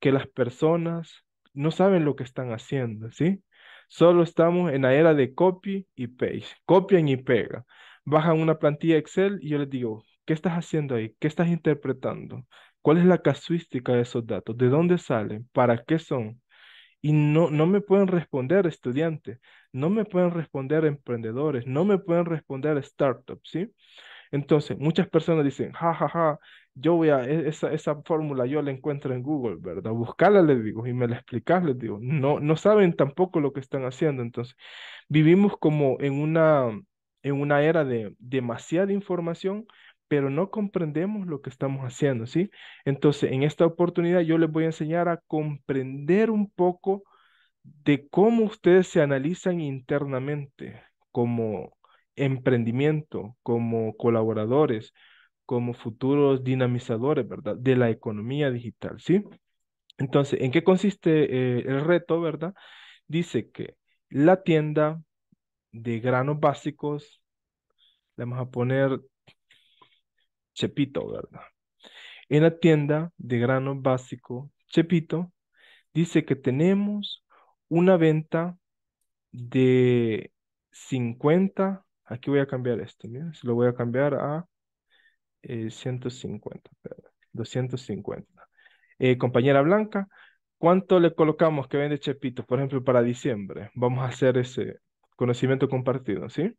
que las personas no saben lo que están haciendo, ¿sí? Solo estamos en la era de copy y paste, copian y pegan. Bajan una plantilla Excel y yo les digo, ¿qué estás haciendo ahí? ¿Qué estás interpretando? ¿Cuál es la casuística de esos datos? ¿De dónde salen? ¿Para qué son? Y no, no me pueden responder estudiantes, no me pueden responder emprendedores, no me pueden responder startups, ¿sí? Entonces, muchas personas dicen, ja, ja, ja, yo voy a, e, esa, esa fórmula yo la encuentro en Google, ¿verdad? Buscala, les digo, y me la explicas, les digo. No, no saben tampoco lo que están haciendo. Entonces, vivimos como en una, en una era de demasiada información, pero no comprendemos lo que estamos haciendo, ¿sí? Entonces, en esta oportunidad yo les voy a enseñar a comprender un poco de cómo ustedes se analizan internamente como emprendimiento, como colaboradores, como futuros dinamizadores, ¿verdad? De la economía digital, ¿sí? Entonces, ¿en qué consiste eh, el reto, verdad? Dice que la tienda de granos básicos, le vamos a poner Chepito, ¿verdad? En la tienda de granos básicos, Chepito, dice que tenemos una venta de 50, aquí voy a cambiar esto, lo voy a cambiar a 150, eh, 250. Eh, compañera Blanca, ¿cuánto le colocamos que vende Chepito, por ejemplo, para diciembre? Vamos a hacer ese conocimiento compartido, ¿sí?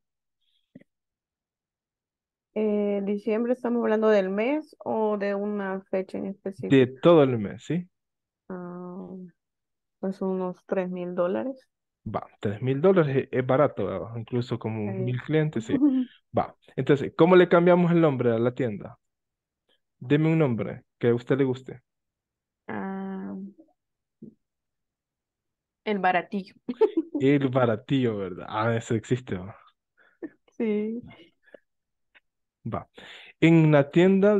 Eh, diciembre, ¿estamos hablando del mes o de una fecha en específico? De todo el mes, ¿sí? Ah, pues unos 3 mil dólares. Va, 3 mil dólares es barato, incluso como mil clientes, sí. Va. Entonces, ¿cómo le cambiamos el nombre a la tienda? Deme un nombre que a usted le guste. Ah, el baratillo. El baratillo, ¿verdad? Ah, eso existe. Sí. Va. En la tienda,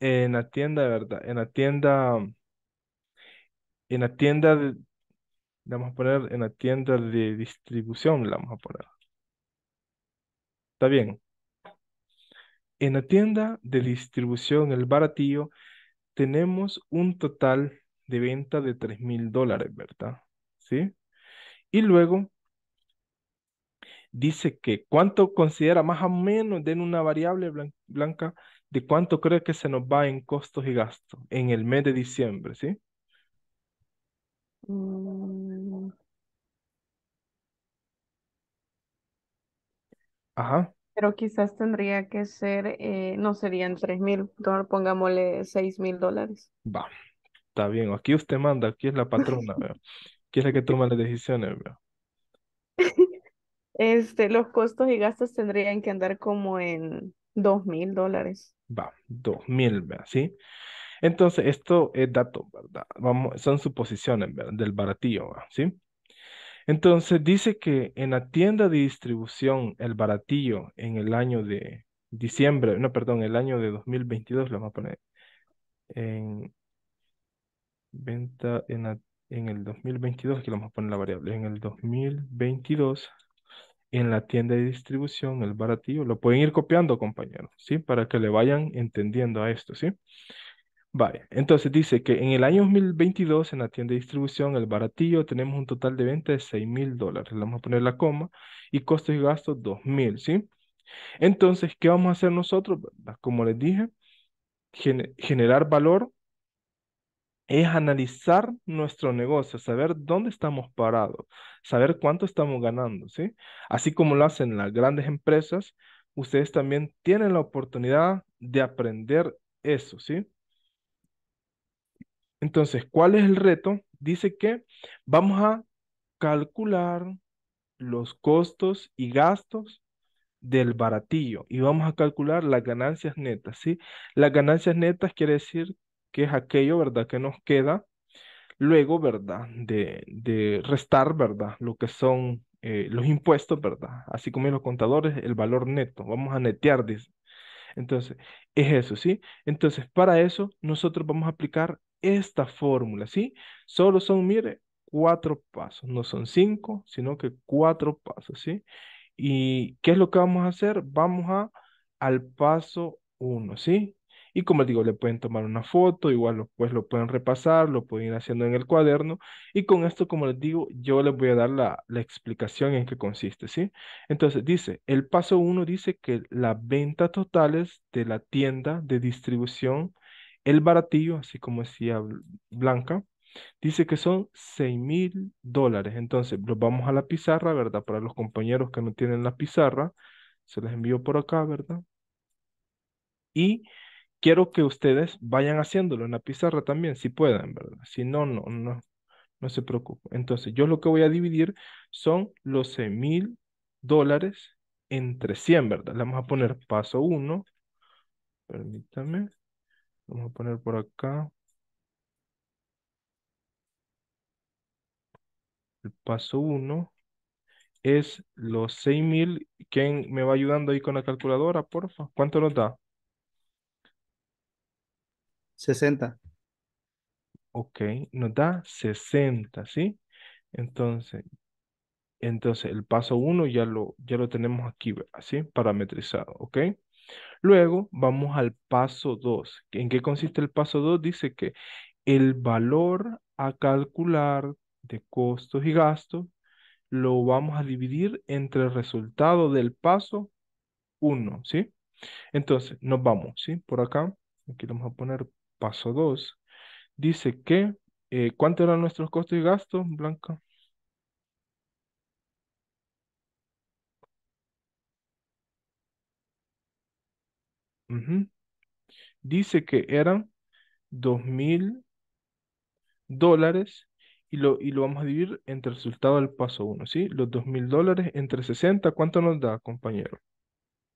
en la tienda, ¿verdad? En la tienda, en la tienda, de, vamos a poner, en la tienda de distribución, la vamos a poner. ¿Está bien? En la tienda de distribución El Baratillo tenemos un total de venta de 3 mil dólares, ¿verdad? ¿Sí? Y luego dice que cuánto considera más o menos, den una variable blanca, de cuánto cree que se nos va en costos y gastos en el mes de diciembre, ¿sí? Mm. Ajá. Pero quizás tendría que ser, eh, no serían tres mil, pongámosle seis mil dólares. Va, está bien. Aquí usted manda, aquí es la patrona, ¿verdad? aquí es la que toma las decisiones. ¿verdad? Este, los costos y gastos tendrían que andar como en dos mil dólares. Va, dos mil, ¿verdad? ¿Sí? Entonces, esto es dato, ¿verdad? Vamos, son suposiciones, ¿verdad? Del baratillo, ¿verdad? ¿Sí? Entonces dice que en la tienda de distribución El Baratillo en el año de diciembre, no, perdón, el año de 2022, lo vamos a poner en venta en, el 2022, aquí lo vamos a poner la variable, en el 2022 en la tienda de distribución El Baratillo, lo pueden ir copiando compañeros, ¿sí? Para que le vayan entendiendo a esto, ¿sí? sí Vale, entonces dice que en el año 2022 en la tienda de distribución, el baratillo, tenemos un total de venta de 6 mil dólares. Le vamos a poner la coma y costos y gastos 2 mil, ¿sí? Entonces, ¿qué vamos a hacer nosotros? Como les dije, generar valor es analizar nuestro negocio, saber dónde estamos parados, saber cuánto estamos ganando, ¿sí? Así como lo hacen las grandes empresas, ustedes también tienen la oportunidad de aprender eso, ¿sí? Entonces, ¿cuál es el reto? Dice que vamos a calcular los costos y gastos del baratillo y vamos a calcular las ganancias netas, ¿sí? Las ganancias netas quiere decir que es aquello, ¿verdad? Que nos queda luego, ¿verdad? De, restar, ¿verdad? Lo que son eh, los impuestos, ¿verdad? Así como los contadores, el valor neto. Vamos a netear, dice. Entonces, es eso, ¿sí? Entonces, para eso, nosotros vamos a aplicar esta fórmula, ¿sí? Solo son, mire, cuatro pasos, no son cinco, sino que cuatro pasos, ¿sí? ¿Y qué es lo que vamos a hacer? Vamos a, al paso uno, ¿sí? Y como les digo, le pueden tomar una foto, igual pues lo pueden repasar, lo pueden ir haciendo en el cuaderno. Y con esto, como les digo, yo les voy a dar la, la explicación en qué consiste, ¿sí? Entonces, dice, el paso uno dice que las ventas totales de la tienda de distribución el baratillo, así como decía Blanca, dice que son 6 mil dólares. Entonces, los vamos a la pizarra, ¿verdad? Para los compañeros que no tienen la pizarra, se les envío por acá, ¿verdad? Y quiero que ustedes vayan haciéndolo en la pizarra también, si pueden, ¿verdad? Si no, no, no, no se preocupen. Entonces, yo lo que voy a dividir son los 6 mil dólares entre 100, ¿verdad? Le vamos a poner paso 1. Permítame. Vamos a poner por acá. El paso 1 es los 6000. ¿Quién me va ayudando ahí con la calculadora, porfa? ¿Cuánto nos da? 60. Ok, nos da 60, ¿sí? Entonces, entonces el paso 1 ya lo, ya lo tenemos aquí, así Parametrizado, ¿ok? Luego vamos al paso 2. ¿En qué consiste el paso 2? Dice que el valor a calcular de costos y gastos lo vamos a dividir entre el resultado del paso 1, ¿sí? Entonces, nos vamos, ¿sí? Por acá, aquí vamos a poner paso 2. Dice que, ¿Cuántos eh, ¿cuánto eran nuestros costos y gastos, Blanca? Dice que eran dos mil dólares y lo, y lo vamos a dividir entre el resultado del paso 1, ¿sí? Los dos mil dólares entre 60, ¿cuánto nos da, compañero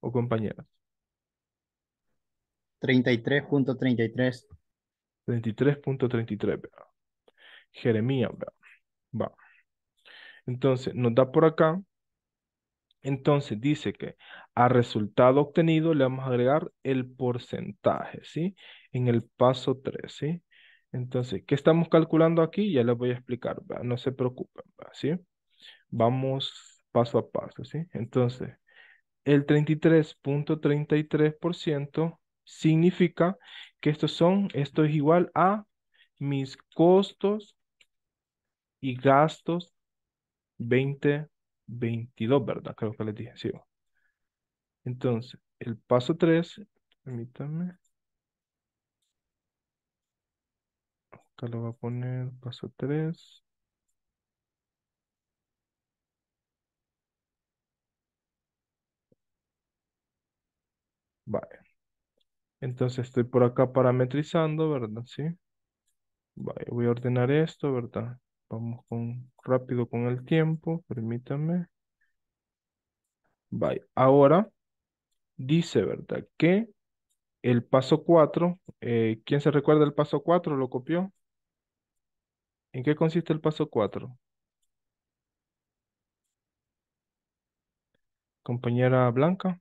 o compañeras? 33.33. 33.33, Jeremías, Va. Entonces, nos da por acá entonces dice que a resultado obtenido le vamos a agregar el porcentaje, ¿sí? En el paso 3, ¿sí? Entonces, ¿qué estamos calculando aquí? Ya les voy a explicar, ¿verdad? no se preocupen, ¿sí? Vamos paso a paso, ¿sí? Entonces, el 33.33% significa que estos son, esto es igual a mis costos y gastos 20 22, ¿verdad? Creo que les dije, sí. Entonces, el paso 3, permítanme. Acá lo voy a poner, paso 3. Vale. Entonces estoy por acá parametrizando, ¿verdad? Sí. Vale, voy a ordenar esto, ¿verdad? Vamos con, rápido con el tiempo, permítanme. Bye. Ahora dice, ¿verdad? Que el paso 4, eh, ¿quién se recuerda el paso 4? ¿Lo copió? ¿En qué consiste el paso 4? Compañera Blanca.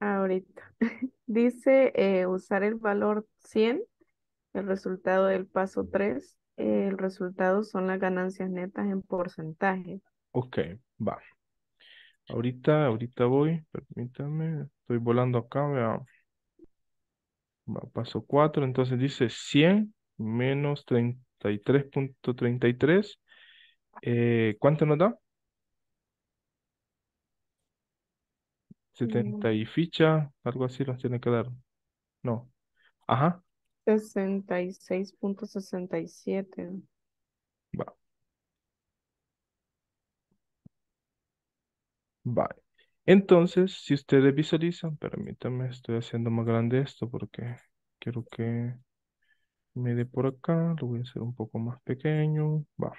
Ahorita. Dice eh, usar el valor 100 el resultado del paso 3, el resultado son las ganancias netas en porcentaje. Ok, va. Ahorita, ahorita voy, permítame, estoy volando acá, vea. paso 4, entonces dice 100 menos 33.33. Eh, ¿Cuánto nos da? 70 mm. y ficha, algo así nos tiene que dar. No. Ajá. 66.67. Va. Vale. Entonces, si ustedes visualizan, permítanme, estoy haciendo más grande esto porque quiero que me dé por acá, lo voy a hacer un poco más pequeño, va.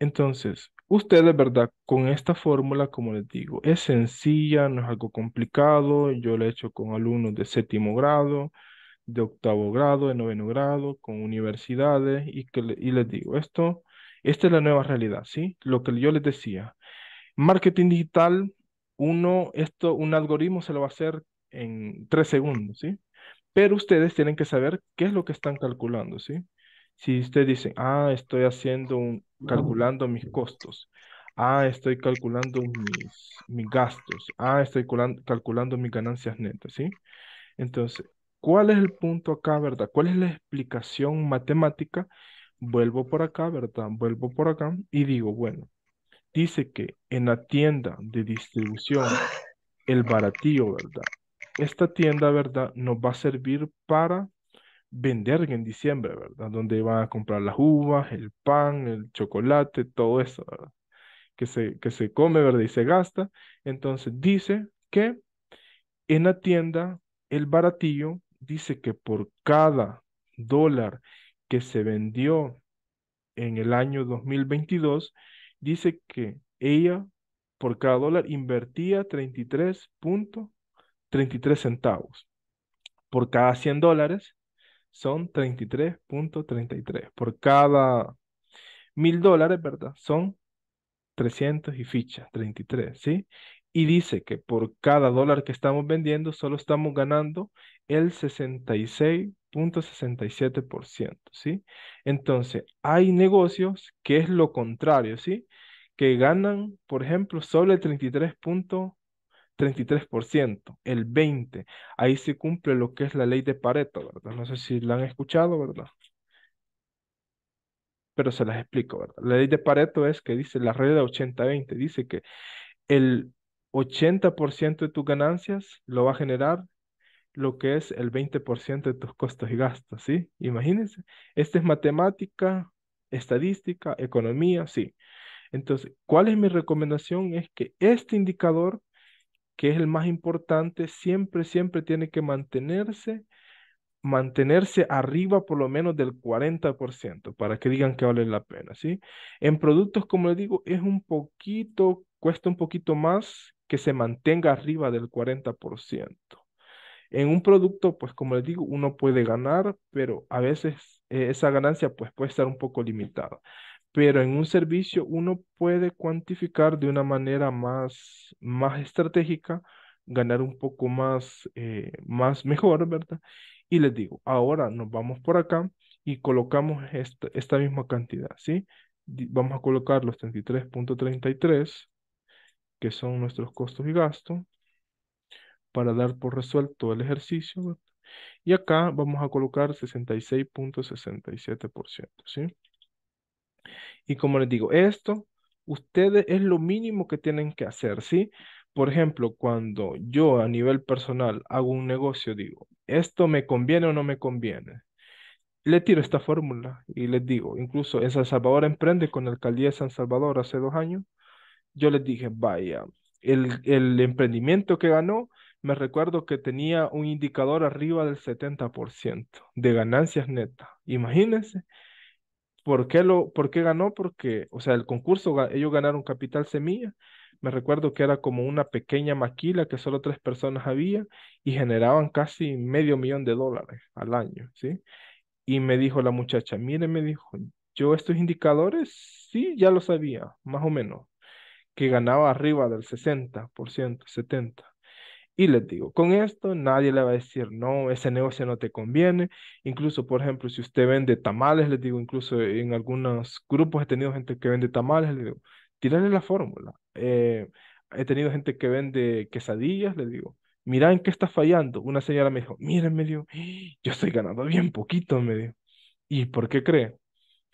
Entonces, ustedes, ¿verdad? Con esta fórmula, como les digo, es sencilla, no es algo complicado, yo lo he hecho con alumnos de séptimo grado, de octavo grado, de noveno grado, con universidades, y, que, les digo, esto, esta es la nueva realidad, ¿sí? Lo que yo les decía. Marketing digital, uno, esto, un algoritmo se lo va a hacer en tres segundos, ¿sí? Pero ustedes tienen que saber qué es lo que están calculando, ¿sí? Si ustedes dicen, ah, estoy haciendo un, calculando mis costos, ah, estoy calculando mis, mis gastos, ah, estoy calculando mis ganancias netas, ¿sí? Entonces, ¿Cuál es el punto acá, verdad? ¿Cuál es la explicación matemática? Vuelvo por acá, ¿verdad? Vuelvo por acá y digo, bueno, dice que en la tienda de distribución, el baratillo, ¿verdad? Esta tienda, ¿verdad? Nos va a servir para vender en diciembre, ¿verdad? Donde van a comprar las uvas, el pan, el chocolate, todo eso, ¿verdad? Que se, que se come, ¿verdad? Y se gasta. Entonces dice que en la tienda, el baratillo dice que por cada dólar que se vendió en el año 2022, dice que ella por cada dólar invertía 33.33 centavos. Por cada 100 dólares son 33.33. Por cada mil dólares, ¿verdad? Son 300 y fichas, 33, ¿sí? y dice que por cada dólar que estamos vendiendo solo estamos ganando el 66.67%, ¿sí? Entonces, hay negocios que es lo contrario, ¿sí? Que ganan, por ejemplo, solo el 33.33%, el 20%. Ahí se cumple lo que es la ley de Pareto, ¿verdad? No sé si la han escuchado, ¿verdad? Pero se las explico, ¿verdad? La ley de Pareto es que dice la regla 80-20, dice que el 80% de tus ganancias lo va a generar lo que es el 20% de tus costos y gastos, ¿sí? Imagínense, esta es matemática, estadística, economía, sí. Entonces, ¿cuál es mi recomendación? Es que este indicador, que es el más importante, siempre, siempre tiene que mantenerse, mantenerse arriba por lo menos del 40% para que digan que vale la pena, ¿sí? En productos, como les digo, es un poquito, cuesta un poquito más que se mantenga arriba del 40%. En un producto, pues como les digo, uno puede ganar, pero a veces eh, esa ganancia pues puede estar un poco limitada. Pero en un servicio uno puede cuantificar de una manera más, más estratégica, ganar un poco más, eh, más mejor, ¿verdad? Y les digo, ahora nos vamos por acá y colocamos esta, misma cantidad, ¿sí? Vamos a colocar los 33.33 que son nuestros costos y gastos, para dar por resuelto el ejercicio. Y acá vamos a colocar 66.67%, ¿sí? Y como les digo, esto, ustedes es lo mínimo que tienen que hacer, ¿sí? Por ejemplo, cuando yo a nivel personal hago un negocio, digo, ¿esto me conviene o no me conviene? Le tiro esta fórmula y les digo, incluso en San Salvador emprende con la alcaldía de San Salvador hace dos años, yo les dije, vaya, el, el emprendimiento que ganó, me recuerdo que tenía un indicador arriba del 70% de ganancias netas. Imagínense. ¿Por qué, lo, ¿Por qué ganó? Porque, o sea, el concurso, ellos ganaron Capital Semilla. Me recuerdo que era como una pequeña maquila que solo tres personas había y generaban casi medio millón de dólares al año, ¿sí? Y me dijo la muchacha, mire, me dijo, yo estos indicadores, sí, ya lo sabía, más o menos, que ganaba arriba del 60%, 70%. Y les digo, con esto nadie le va a decir, no, ese negocio no te conviene. Incluso, por ejemplo, si usted vende tamales, les digo, incluso en algunos grupos he tenido gente que vende tamales, les digo, tírale la fórmula. Eh, he tenido gente que vende quesadillas, les digo, mira en qué está fallando. Una señora me dijo, miren, me dijo, yo estoy ganando bien poquito, me dijo. ¿Y por qué cree?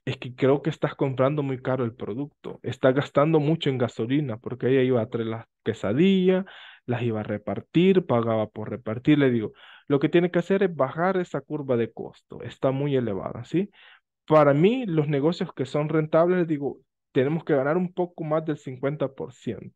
es que creo que estás comprando muy caro el producto, estás gastando mucho en gasolina, porque ella iba a traer las quesadillas, las iba a repartir, pagaba por repartir, le digo, lo que tiene que hacer es bajar esa curva de costo, está muy elevada, ¿sí? Para mí, los negocios que son rentables, digo, tenemos que ganar un poco más del 50%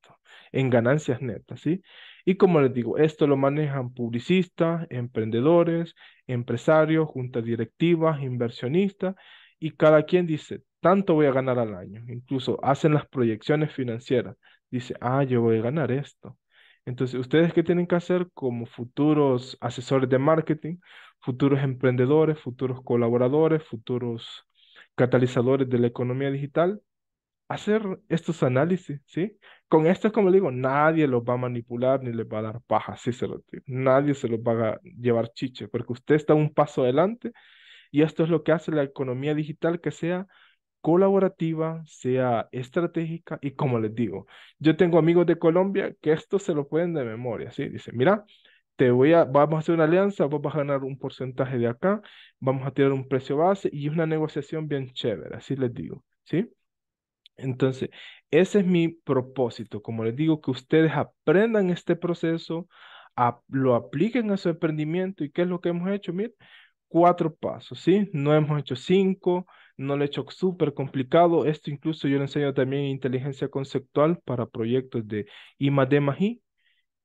en ganancias netas, ¿sí? Y como les digo, esto lo manejan publicistas, emprendedores, empresarios, juntas directivas, inversionistas, y cada quien dice, tanto voy a ganar al año. Incluso hacen las proyecciones financieras. Dice, ah, yo voy a ganar esto. Entonces, ¿ustedes qué tienen que hacer como futuros asesores de marketing, futuros emprendedores, futuros colaboradores, futuros catalizadores de la economía digital? Hacer estos análisis, ¿sí? Con esto, como digo, nadie los va a manipular ni les va a dar paja, sí se lo digo. Nadie se los va a llevar chiche, porque usted está un paso adelante y esto es lo que hace la economía digital que sea colaborativa, sea estratégica y como les digo, yo tengo amigos de Colombia que esto se lo pueden de memoria, ¿sí? Dicen, mira, te voy a, vamos a hacer una alianza, vos vas a ganar un porcentaje de acá, vamos a tirar un precio base y es una negociación bien chévere, así les digo, ¿sí? Entonces, ese es mi propósito, como les digo, que ustedes aprendan este proceso, a, lo apliquen a su emprendimiento y qué es lo que hemos hecho, miren, cuatro pasos, ¿sí? No hemos hecho cinco, no lo he hecho súper complicado. Esto incluso yo le enseño también inteligencia conceptual para proyectos de I más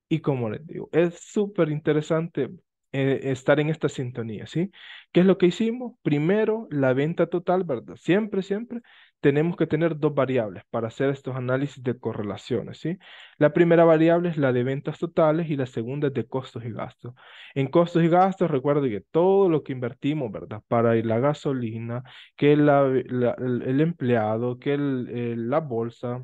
Y como les digo, es súper interesante eh, estar en esta sintonía, ¿sí? ¿Qué es lo que hicimos? Primero, la venta total, ¿verdad? Siempre, siempre tenemos que tener dos variables para hacer estos análisis de correlaciones. ¿sí? La primera variable es la de ventas totales y la segunda es de costos y gastos. En costos y gastos, recuerdo que todo lo que invertimos, ¿verdad? Para la gasolina, que el empleado, que la bolsa,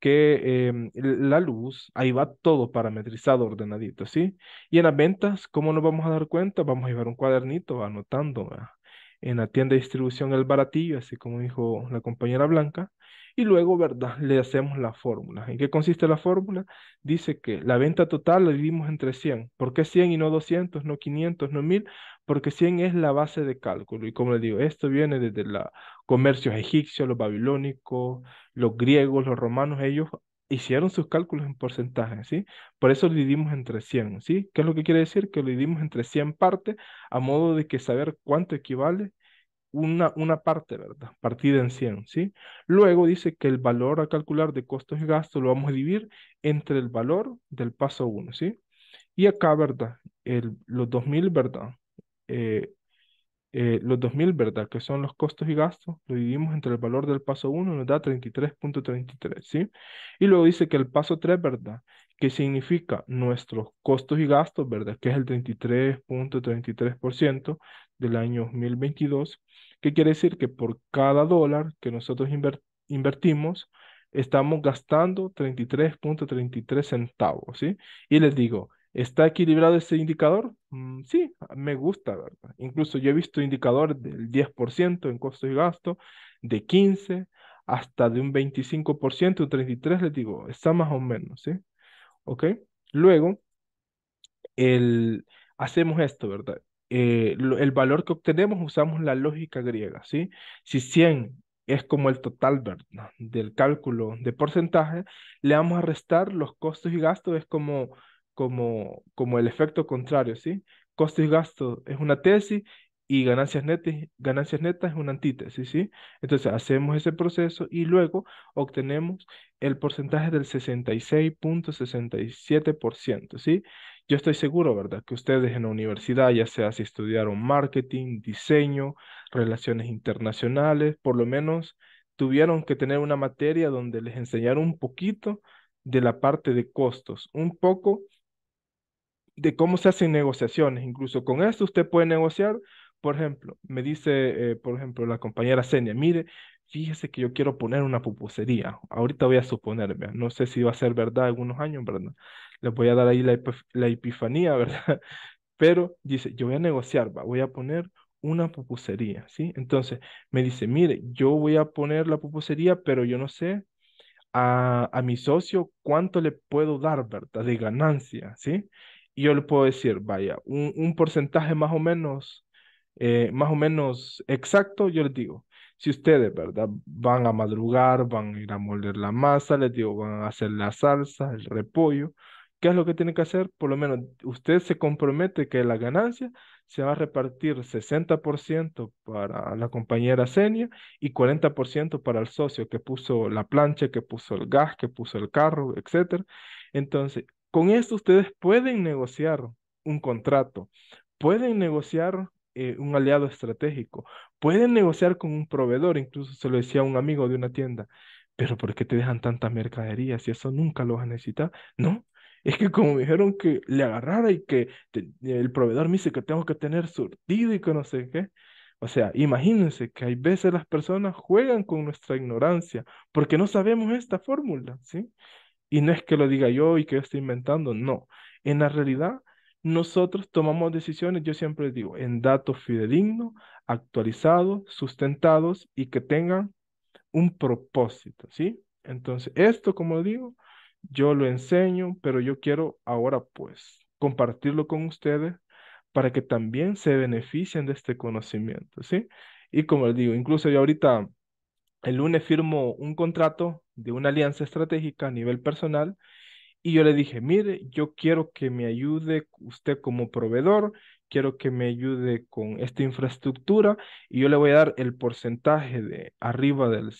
que em, la luz, ahí va todo parametrizado, ordenadito, ¿sí? Y en las ventas, ¿cómo nos vamos a dar cuenta? Vamos a llevar un cuadernito anotando, en la tienda de distribución El Baratillo, así como dijo la compañera Blanca, y luego, ¿verdad? Le hacemos la fórmula. ¿En qué consiste la fórmula? Dice que la venta total la dividimos entre 100. ¿Por qué 100 y no 200, no 500, no 1000? Porque 100 es la base de cálculo. Y como le digo, esto viene desde los comercios egipcios, los babilónicos, los griegos, los romanos. Ellos hicieron sus cálculos en porcentaje, ¿sí? Por eso lo dividimos entre 100, ¿sí? ¿Qué es lo que quiere decir? Que lo dividimos entre 100 partes a modo de que saber cuánto equivale una, una parte, ¿verdad? Partida en 100, ¿sí? Luego dice que el valor a calcular de costos y gastos lo vamos a dividir entre el valor del paso 1, ¿sí? Y acá, ¿verdad? El, los 2000, ¿verdad? Eh, eh, los los 2000, ¿verdad? Que son los costos y gastos, lo dividimos entre el valor del paso 1, nos da 33.33, ¿sí? Y luego dice que el paso 3, ¿verdad? Que significa nuestros costos y gastos, ¿verdad? Que es el 33.33% ciento del año 2022, ¿Qué quiere decir que por cada dólar que nosotros invertimos, estamos gastando 33.33 tres centavos, ¿sí? Y les digo, ¿Está equilibrado ese indicador? Mm, sí, me gusta, ¿verdad? Incluso yo he visto indicadores del 10% en costos y gastos, de 15 hasta de un 25%, o 33, les digo, está más o menos, ¿sí? ¿Ok? Luego, el, hacemos esto, ¿verdad? Eh, el valor que obtenemos usamos la lógica griega, ¿sí? Si 100 es como el total ¿verdad? del cálculo de porcentaje, le vamos a restar los costos y gastos, es como como, como el efecto contrario, ¿sí? Costo y gasto es una tesis y ganancias netas, ganancias netas es una antítesis, ¿sí? Entonces hacemos ese proceso y luego obtenemos el porcentaje del 66.67%, ¿sí? Yo estoy seguro, ¿verdad? Que ustedes en la universidad, ya sea si estudiaron marketing, diseño, relaciones internacionales, por lo menos tuvieron que tener una materia donde les enseñaron un poquito de la parte de costos, un poco de cómo se hacen negociaciones. Incluso con esto usted puede negociar. Por ejemplo, me dice, eh, por ejemplo, la compañera Senia, mire, fíjese que yo quiero poner una pupusería. Ahorita voy a suponerme, no sé si va a ser verdad algunos años, ¿verdad? Les voy a dar ahí la, la epifanía, ¿verdad? Pero dice, yo voy a negociar, ¿va? voy a poner una pupusería, ¿sí? Entonces me dice, mire, yo voy a poner la pupusería, pero yo no sé a, a mi socio cuánto le puedo dar, ¿verdad? De ganancia, ¿sí? yo le puedo decir, vaya, un, porcentaje más o menos, eh, más o menos exacto, yo les digo, si ustedes, ¿verdad? Van a madrugar, van a ir a moler la masa, les digo, van a hacer la salsa, el repollo, ¿qué es lo que tienen que hacer? Por lo menos usted se compromete que la ganancia se va a repartir 60% para la compañera Senia y 40% para el socio que puso la plancha, que puso el gas, que puso el carro, etc. Entonces, con esto ustedes pueden negociar un contrato, pueden negociar eh, un aliado estratégico, pueden negociar con un proveedor, incluso se lo decía un amigo de una tienda, pero ¿por qué te dejan tanta mercadería si eso nunca lo vas a necesitar? No, es que como me dijeron que le agarrara y que el proveedor me dice que tengo que tener surtido y que no sé qué. O sea, imagínense que hay veces las personas juegan con nuestra ignorancia porque no sabemos esta fórmula, ¿sí? Y no es que lo diga yo y que yo estoy inventando, no. En la realidad, nosotros tomamos decisiones, yo siempre digo, en datos fidedignos, actualizados, sustentados y que tengan un propósito, ¿sí? Entonces, esto, como digo, yo lo enseño, pero yo quiero ahora, pues, compartirlo con ustedes para que también se beneficien de este conocimiento, ¿sí? Y como les digo, incluso yo ahorita el lunes firmó un contrato de una alianza estratégica a nivel personal y yo le dije, mire, yo quiero que me ayude usted como proveedor, quiero que me ayude con esta infraestructura y yo le voy a dar el porcentaje de arriba del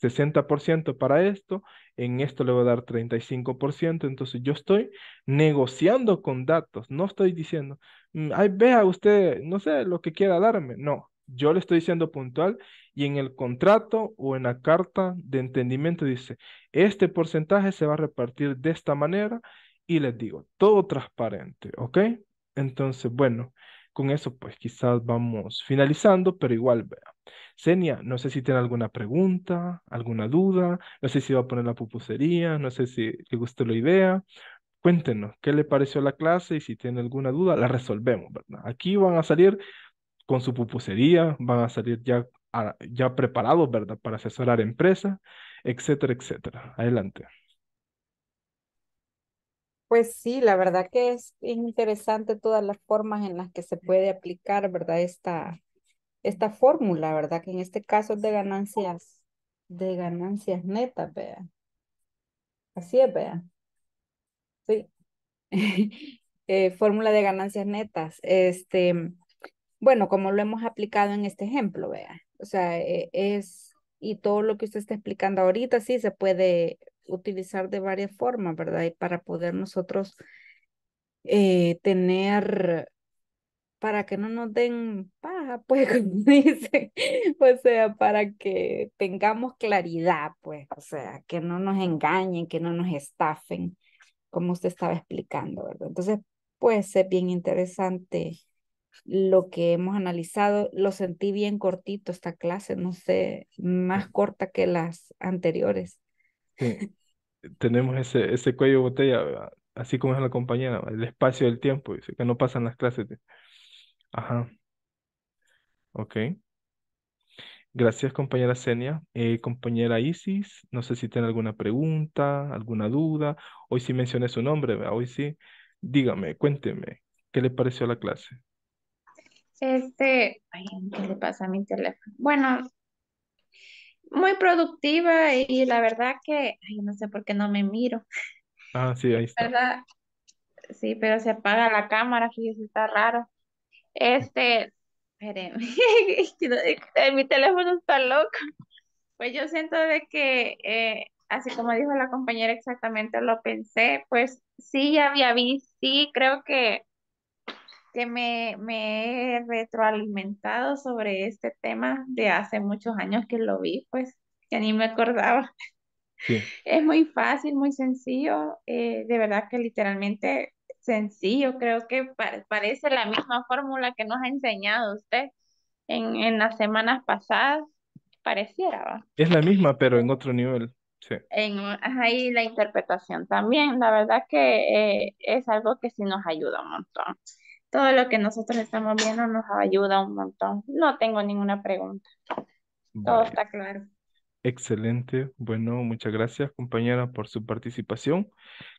60% para esto, en esto le voy a dar 35%, entonces yo estoy negociando con datos, no estoy diciendo, mm, ay, vea usted, no sé lo que quiera darme, no, yo le estoy diciendo puntual y en el contrato o en la carta de entendimiento dice, este porcentaje se va a repartir de esta manera y les digo, todo transparente, ¿ok? Entonces, bueno, con eso pues quizás vamos finalizando, pero igual vea. Senia, no sé si tiene alguna pregunta, alguna duda, no sé si va a poner la pupusería, no sé si le gustó la idea. Cuéntenos qué le pareció la clase y si tiene alguna duda, la resolvemos, ¿verdad? Aquí van a salir con su pupusería, van a salir ya, ya preparados, ¿verdad?, para asesorar empresas, etcétera, etcétera. Adelante. Pues sí, la verdad que es interesante todas las formas en las que se puede aplicar, ¿verdad? Esta, esta fórmula, ¿verdad? Que en este caso es de ganancias, de ganancias netas, vea. Así es, vea. Sí. Eh, fórmula de ganancias netas. Este, bueno, como lo hemos aplicado en este ejemplo, vea. O sea, e, es, y todo lo que usted está explicando ahorita, sí, se puede utilizar de varias formas, ¿verdad? Y para poder nosotros eh, tener, para que no nos den paja, pues, como dice, o sea, para que tengamos claridad, pues, o sea, que no nos engañen, que no nos estafen, como usted estaba explicando, ¿verdad? Entonces, puede ser bien interesante lo que hemos analizado. Lo sentí bien cortito esta clase, no sé, más corta que las anteriores. tenemos ese, ese cuello botella, así como es la compañera, el espacio del tiempo, dice que no pasan las clases. Ajá. Ok. Gracias, compañera Senia. Eh, compañera Isis, no sé si tiene alguna pregunta, alguna duda. Hoy sí mencioné su nombre, hoy sí. Dígame, cuénteme, ¿qué le pareció la clase? Este, ay, ¿qué le pasa a mi teléfono? Bueno, muy productiva y la verdad que, ay, no sé por qué no me miro. Ah, sí, ahí está. Sí, pero se apaga la cámara, fíjese, está raro. Este, espérenme, mi teléfono está loco. Pues yo siento de que, eh, así como dijo la compañera, exactamente lo pensé, pues sí, ya había visto, sí, creo que que me, me, he retroalimentado sobre este tema de hace muchos años que lo vi, pues que ni me acordaba. Es muy fácil, muy sencillo, eh, de verdad que literalmente sencillo, creo que parece la misma fórmula que nos ha enseñado usted en, en las semanas pasadas, pareciera. ¿va? Es la misma, pero en eh, otro nivel. Sí. En, ahí la interpretación también, la verdad que eh, es algo que sí nos ayuda un montón todo lo que nosotros estamos viendo nos ayuda un montón. No tengo ninguna pregunta. Todo está claro. Excelente. Bueno, muchas gracias, compañera, por su participación.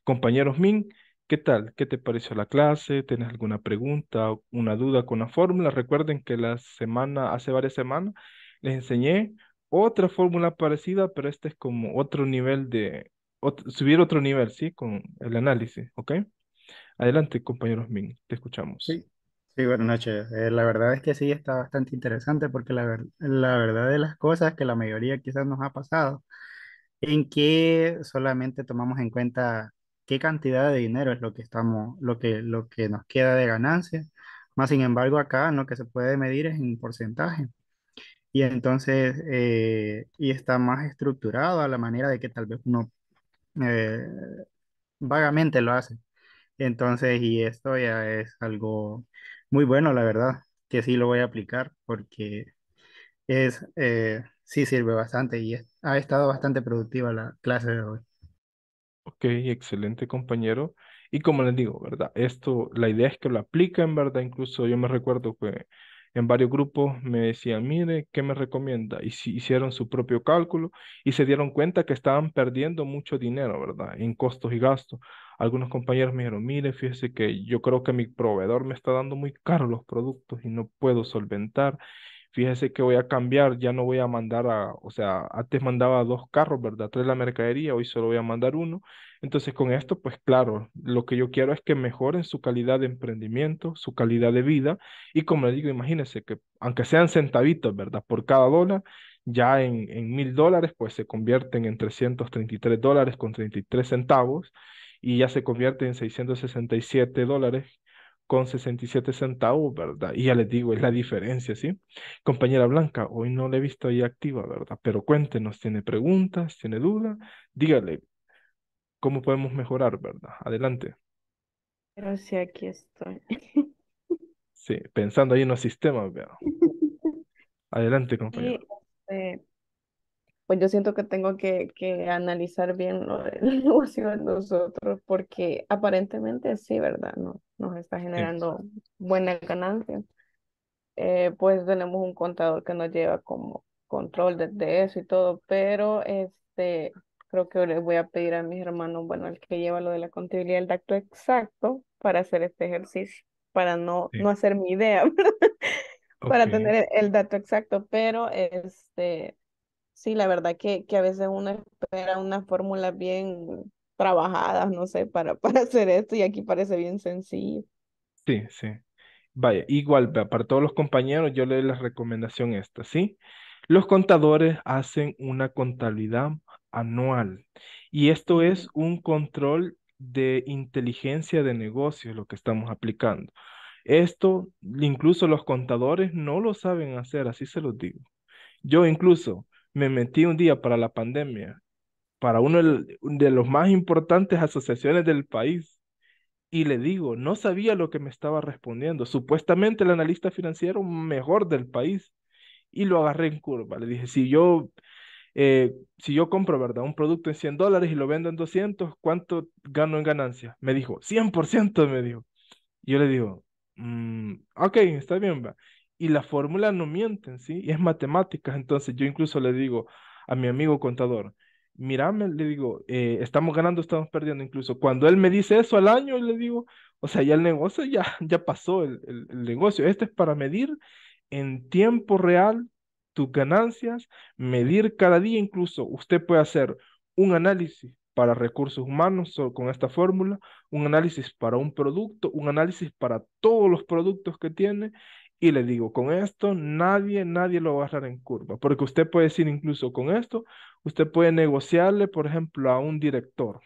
Compañeros Min, ¿qué tal? ¿Qué te pareció la clase? ¿Tienes alguna pregunta, una duda con la fórmula? Recuerden que la semana, hace varias semanas, les enseñé otra fórmula parecida, pero este es como otro nivel de, subir otro nivel, ¿sí? Con el análisis, ¿ok? Adelante, compañeros Min, te escuchamos. Sí, sí buenas noches. Eh, la verdad es que sí está bastante interesante porque la, verdad de las cosas que la mayoría quizás nos ha pasado, en que solamente tomamos en cuenta qué cantidad de dinero es lo que estamos, lo que, lo que nos queda de ganancia. Más sin embargo, acá lo que se puede medir es en porcentaje. Y entonces, eh, y está más estructurado a la manera de que tal vez uno eh, vagamente lo hace. Entonces, y esto ya es algo muy bueno, la verdad, que sí lo voy a aplicar porque es, eh, sí sirve bastante y ha estado bastante productiva la clase de hoy. Ok, excelente compañero. Y como les digo, ¿verdad? Esto, la idea es que lo apliquen, ¿verdad? Incluso yo me recuerdo que en varios grupos me decían, mire, ¿qué me recomienda? Y si hicieron su propio cálculo y se dieron cuenta que estaban perdiendo mucho dinero, ¿verdad? En costos y gastos. Algunos compañeros me dijeron, mire, fíjese que yo creo que mi proveedor me está dando muy caro los productos y no puedo solventar. Fíjese que voy a cambiar, ya no voy a mandar a, o sea, antes mandaba dos carros, ¿verdad? Tres la mercadería, hoy solo voy a mandar uno entonces, con esto, pues claro, lo que yo quiero es que mejoren su calidad de emprendimiento, su calidad de vida, y como le digo, imagínense que aunque sean centavitos, ¿verdad? Por cada dólar, ya en mil dólares, pues se convierten en 333 dólares con 33 centavos, y ya se convierte en 667 dólares con 67 centavos, ¿verdad? Y ya les digo, es la diferencia, ¿sí? Compañera Blanca, hoy no la he visto ahí activa, ¿verdad? Pero cuéntenos, ¿tiene preguntas? ¿Tiene dudas? Dígale, cómo podemos mejorar, ¿verdad? Adelante. Pero sí, aquí estoy. Sí, pensando ahí en los sistemas, ¿verdad? Adelante, compañero. Este, pues yo siento que tengo que, que analizar bien lo del negocio de nosotros, porque aparentemente sí, ¿verdad? No, nos está generando buena ganancia. Eh, pues tenemos un contador que nos lleva como control de, de eso y todo, pero este creo que les voy a pedir a mis hermanos, bueno, el que lleva lo de la contabilidad el dato exacto para hacer este ejercicio, para no, no hacer mi idea, para tener el dato exacto, pero este, sí, la verdad que, que a veces uno espera una fórmula bien trabajada, no sé, para, para hacer esto y aquí parece bien sencillo. Sí, sí. Vaya, igual para todos los compañeros yo le doy la recomendación esta, ¿sí? sí los contadores hacen una contabilidad anual y esto es un control de inteligencia de negocios lo que estamos aplicando. Esto incluso los contadores no lo saben hacer, así se los digo. Yo incluso me metí un día para la pandemia, para uno de los más importantes asociaciones del país, y le digo, no sabía lo que me estaba respondiendo. Supuestamente el analista financiero mejor del país y lo agarré en curva. Le dije, si yo, eh, si yo compro, ¿verdad? Un producto en 100 dólares y lo vendo en 200, ¿cuánto gano en ganancia? Me dijo, 100%, me dijo. yo le digo, mm, ok, está bien, va. Y la fórmula no mienten, ¿sí? Y es matemáticas. Entonces yo incluso le digo a mi amigo contador, mirame, le digo, eh, estamos ganando, estamos perdiendo. Incluso cuando él me dice eso al año, le digo, o sea, ya el negocio ya, ya pasó, el, el negocio. Este es para medir en tiempo real tus ganancias, medir cada día incluso. Usted puede hacer un análisis para recursos humanos con esta fórmula, un análisis para un producto, un análisis para todos los productos que tiene. Y le digo, con esto nadie, nadie lo va a agarrar en curva, porque usted puede decir incluso con esto, usted puede negociarle, por ejemplo, a un director,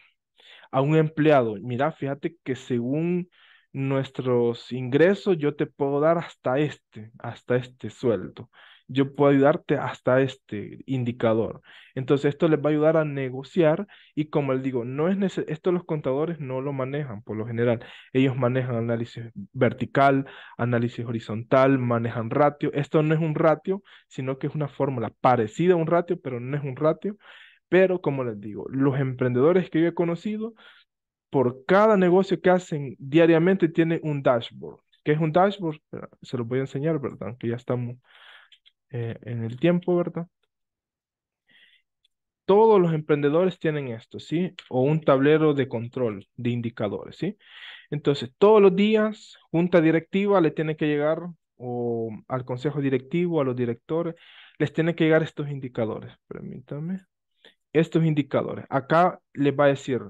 a un empleado, mira, fíjate que según nuestros ingresos, yo te puedo dar hasta este, hasta este sueldo. Yo puedo ayudarte hasta este indicador. Entonces, esto les va a ayudar a negociar y como les digo, no es esto los contadores no lo manejan por lo general. Ellos manejan análisis vertical, análisis horizontal, manejan ratio. Esto no es un ratio, sino que es una fórmula parecida a un ratio, pero no es un ratio. Pero como les digo, los emprendedores que yo he conocido por cada negocio que hacen diariamente tiene un dashboard. ¿Qué es un dashboard? Se lo voy a enseñar, ¿verdad? Que ya estamos eh, en el tiempo, ¿verdad? Todos los emprendedores tienen esto, ¿sí? O un tablero de control de indicadores, ¿sí? Entonces, todos los días, junta directiva le tiene que llegar o al consejo directivo, a los directores, les tiene que llegar estos indicadores. Permítanme. Estos indicadores. Acá les va a decir,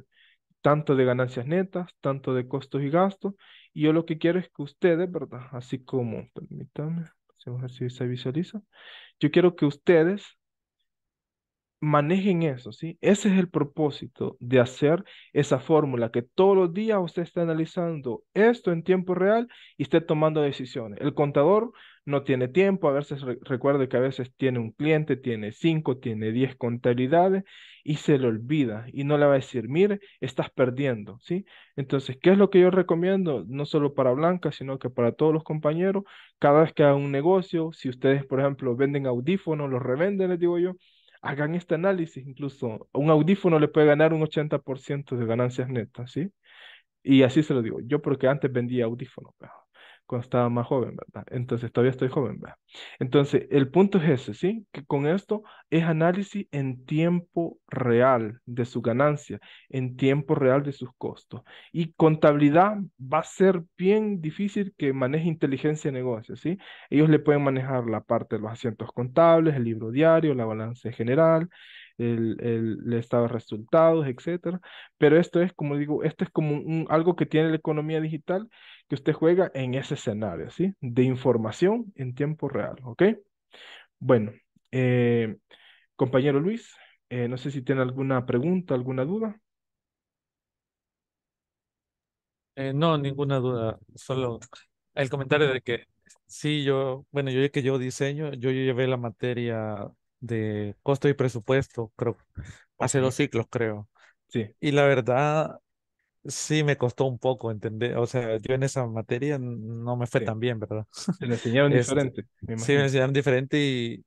tanto de ganancias netas, tanto de costos y gastos. Y yo lo que quiero es que ustedes, ¿verdad? Así como, permítanme, vamos a si se visualiza. Yo quiero que ustedes manejen eso, ¿sí? Ese es el propósito de hacer esa fórmula, que todos los días usted está analizando esto en tiempo real y esté tomando decisiones. El contador no tiene tiempo, a veces recuerde que a veces tiene un cliente, tiene cinco, tiene diez contabilidades y se le olvida y no le va a decir, mire, estás perdiendo, ¿sí? Entonces, ¿qué es lo que yo recomiendo? No solo para Blanca, sino que para todos los compañeros, cada vez que hagan un negocio, si ustedes, por ejemplo, venden audífonos, los revenden, les digo yo, hagan este análisis, incluso un audífono le puede ganar un 80% de ganancias netas, ¿sí? Y así se lo digo, yo porque antes vendía audífonos, cuando estaba más joven, ¿verdad? Entonces todavía estoy joven, ¿verdad? Entonces, el punto es ese, ¿sí? Que con esto es análisis en tiempo real de su ganancia, en tiempo real de sus costos. Y contabilidad va a ser bien difícil que maneje inteligencia de negocios, ¿sí? Ellos le pueden manejar la parte de los asientos contables, el libro diario, la balance general, el, el, estado de resultados, etcétera. Pero esto es, como digo, esto es como un, algo que tiene la economía digital que usted juega en ese escenario, ¿sí? De información en tiempo real, ¿ok? Bueno, eh, compañero Luis, eh, no sé si tiene alguna pregunta, alguna duda. Eh, no, ninguna duda, solo el comentario de que sí, yo, bueno, yo que yo diseño, yo llevé la materia de costo y presupuesto, creo, hace dos ciclos, creo. Sí. Y la verdad, sí me costó un poco entender, o sea, yo en esa materia no me fue tan bien, ¿verdad? Este, me enseñaron diferente. sí, me enseñaron diferente y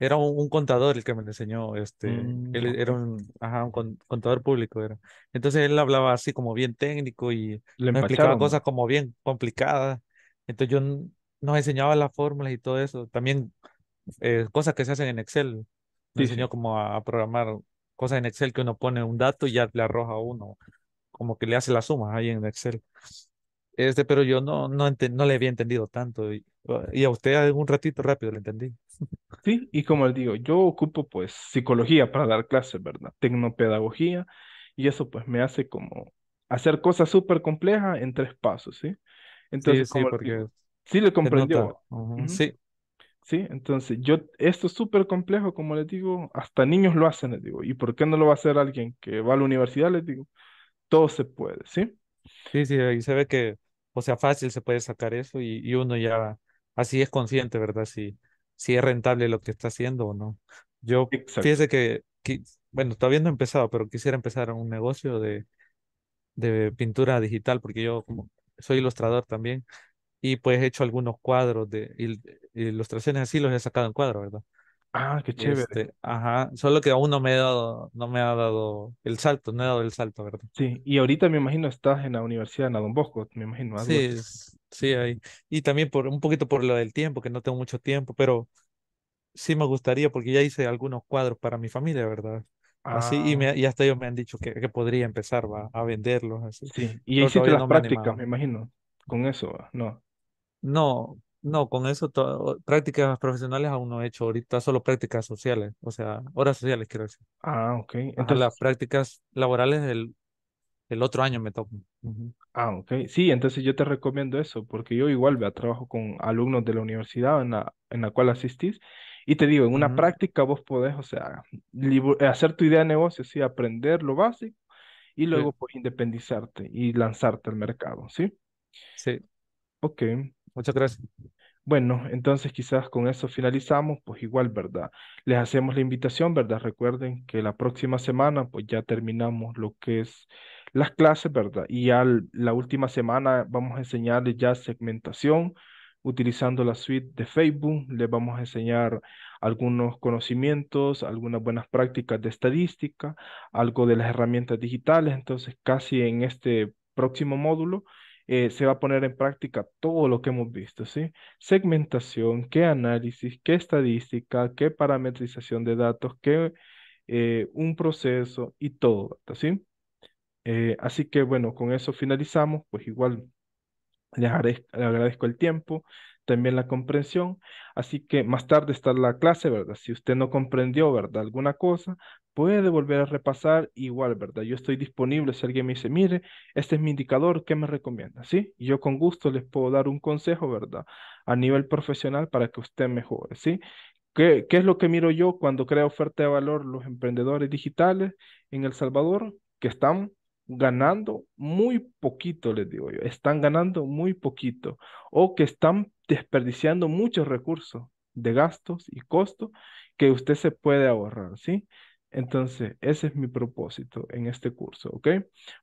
era un, contador el que me enseñó, este, mm, él era un, un, contador público, era. Entonces él hablaba así como bien técnico y Le me explicaba cosas como bien complicadas. Entonces yo nos enseñaba las fórmulas y todo eso. También eh, cosas que se hacen en Excel. diseñó como a, programar cosas en Excel que uno pone un dato y ya le arroja uno, como que le hace la suma ahí en Excel. Este, pero yo no, no, no le había entendido tanto y, y a usted un ratito rápido le entendí. Sí, y como les digo, yo ocupo pues psicología para dar clases, ¿verdad? Tecnopedagogía y eso pues me hace como hacer cosas súper complejas en tres pasos, ¿sí? Entonces, sí, sí, porque sí le comprendió. Sí, ¿sí? Entonces, yo, esto es súper complejo, como les digo, hasta niños lo hacen, les digo, ¿y por qué no lo va a hacer alguien que va a la universidad? Les digo, todo se puede, ¿sí? Sí, sí, ahí se ve que, o sea, fácil se puede sacar eso y, y uno ya así es consciente, ¿verdad? Si, si es rentable lo que está haciendo o no. Yo, fíjese que, bueno, todavía no he empezado, pero quisiera empezar un negocio de, de pintura digital, porque yo como soy ilustrador también, y pues he hecho algunos cuadros de ilustraciones así, los he sacado en cuadro, ¿verdad? Ah, qué chévere. Este, ajá, solo que aún no me he dado, no me ha dado el salto, no he dado el salto, ¿verdad? Sí, y ahorita me imagino estás en la universidad en la Don Bosco, me imagino. sí, sí, ahí. Y también por un poquito por lo del tiempo, que no tengo mucho tiempo, pero sí me gustaría porque ya hice algunos cuadros para mi familia, ¿verdad? Así, y, ah. me, hasta ellos me han dicho que, que podría empezar a venderlos, así. Sí, y hiciste las prácticas, me imagino, con eso, ¿no? No, no, con eso prácticas profesionales aún no he hecho ahorita, solo prácticas sociales, o sea, horas sociales quiero decir. Ah, ok. Entonces las prácticas laborales del, otro año me tocan. Ah, ok. Sí, entonces yo te recomiendo eso, porque yo igual a trabajo con alumnos de la universidad en la, en la cual asistís, y te digo, en una práctica vos podés, o sea, hacer tu idea de negocio, sí, aprender lo básico, y luego pues, independizarte y lanzarte al mercado, ¿sí? Sí. Ok. Muchas gracias. Bueno, entonces quizás con eso finalizamos, pues igual, ¿verdad? Les hacemos la invitación, ¿verdad? Recuerden que la próxima semana, pues ya terminamos lo que es las clases, ¿verdad? Y al, la última semana vamos a enseñarles ya segmentación utilizando la suite de Facebook. Les vamos a enseñar algunos conocimientos, algunas buenas prácticas de estadística, algo de las herramientas digitales. Entonces, casi en este próximo módulo eh, se va a poner en práctica todo lo que hemos visto, ¿sí? Segmentación, qué análisis, qué estadística, qué parametrización de datos, qué eh, un proceso y todo, ¿sí? Eh, así que bueno, con eso finalizamos, pues igual le agradezco el tiempo también la comprensión. Así que más tarde está la clase, ¿verdad? Si usted no comprendió, ¿verdad? Alguna cosa, puede volver a repasar igual, ¿verdad? Yo estoy disponible si alguien me dice, mire, este es mi indicador, ¿qué me recomienda? ¿Sí? yo con gusto les puedo dar un consejo, ¿verdad? A nivel profesional para que usted mejore, ¿sí? ¿Qué, qué es lo que miro yo cuando creo oferta de valor los emprendedores digitales en El Salvador? Que están ganando muy poquito, les digo yo, están ganando muy poquito o que están desperdiciando muchos recursos de gastos y costos que usted se puede ahorrar, ¿sí? Entonces, ese es mi propósito en este curso, ¿ok?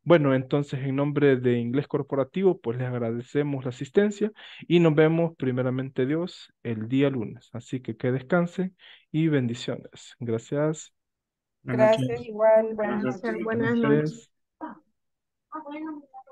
Bueno, entonces, en nombre de Inglés Corporativo, pues les agradecemos la asistencia y nos vemos primeramente Dios el día lunes. Así que que descanse y bendiciones. Gracias. Gracias, igual. Buenas noches. Ah, bueno.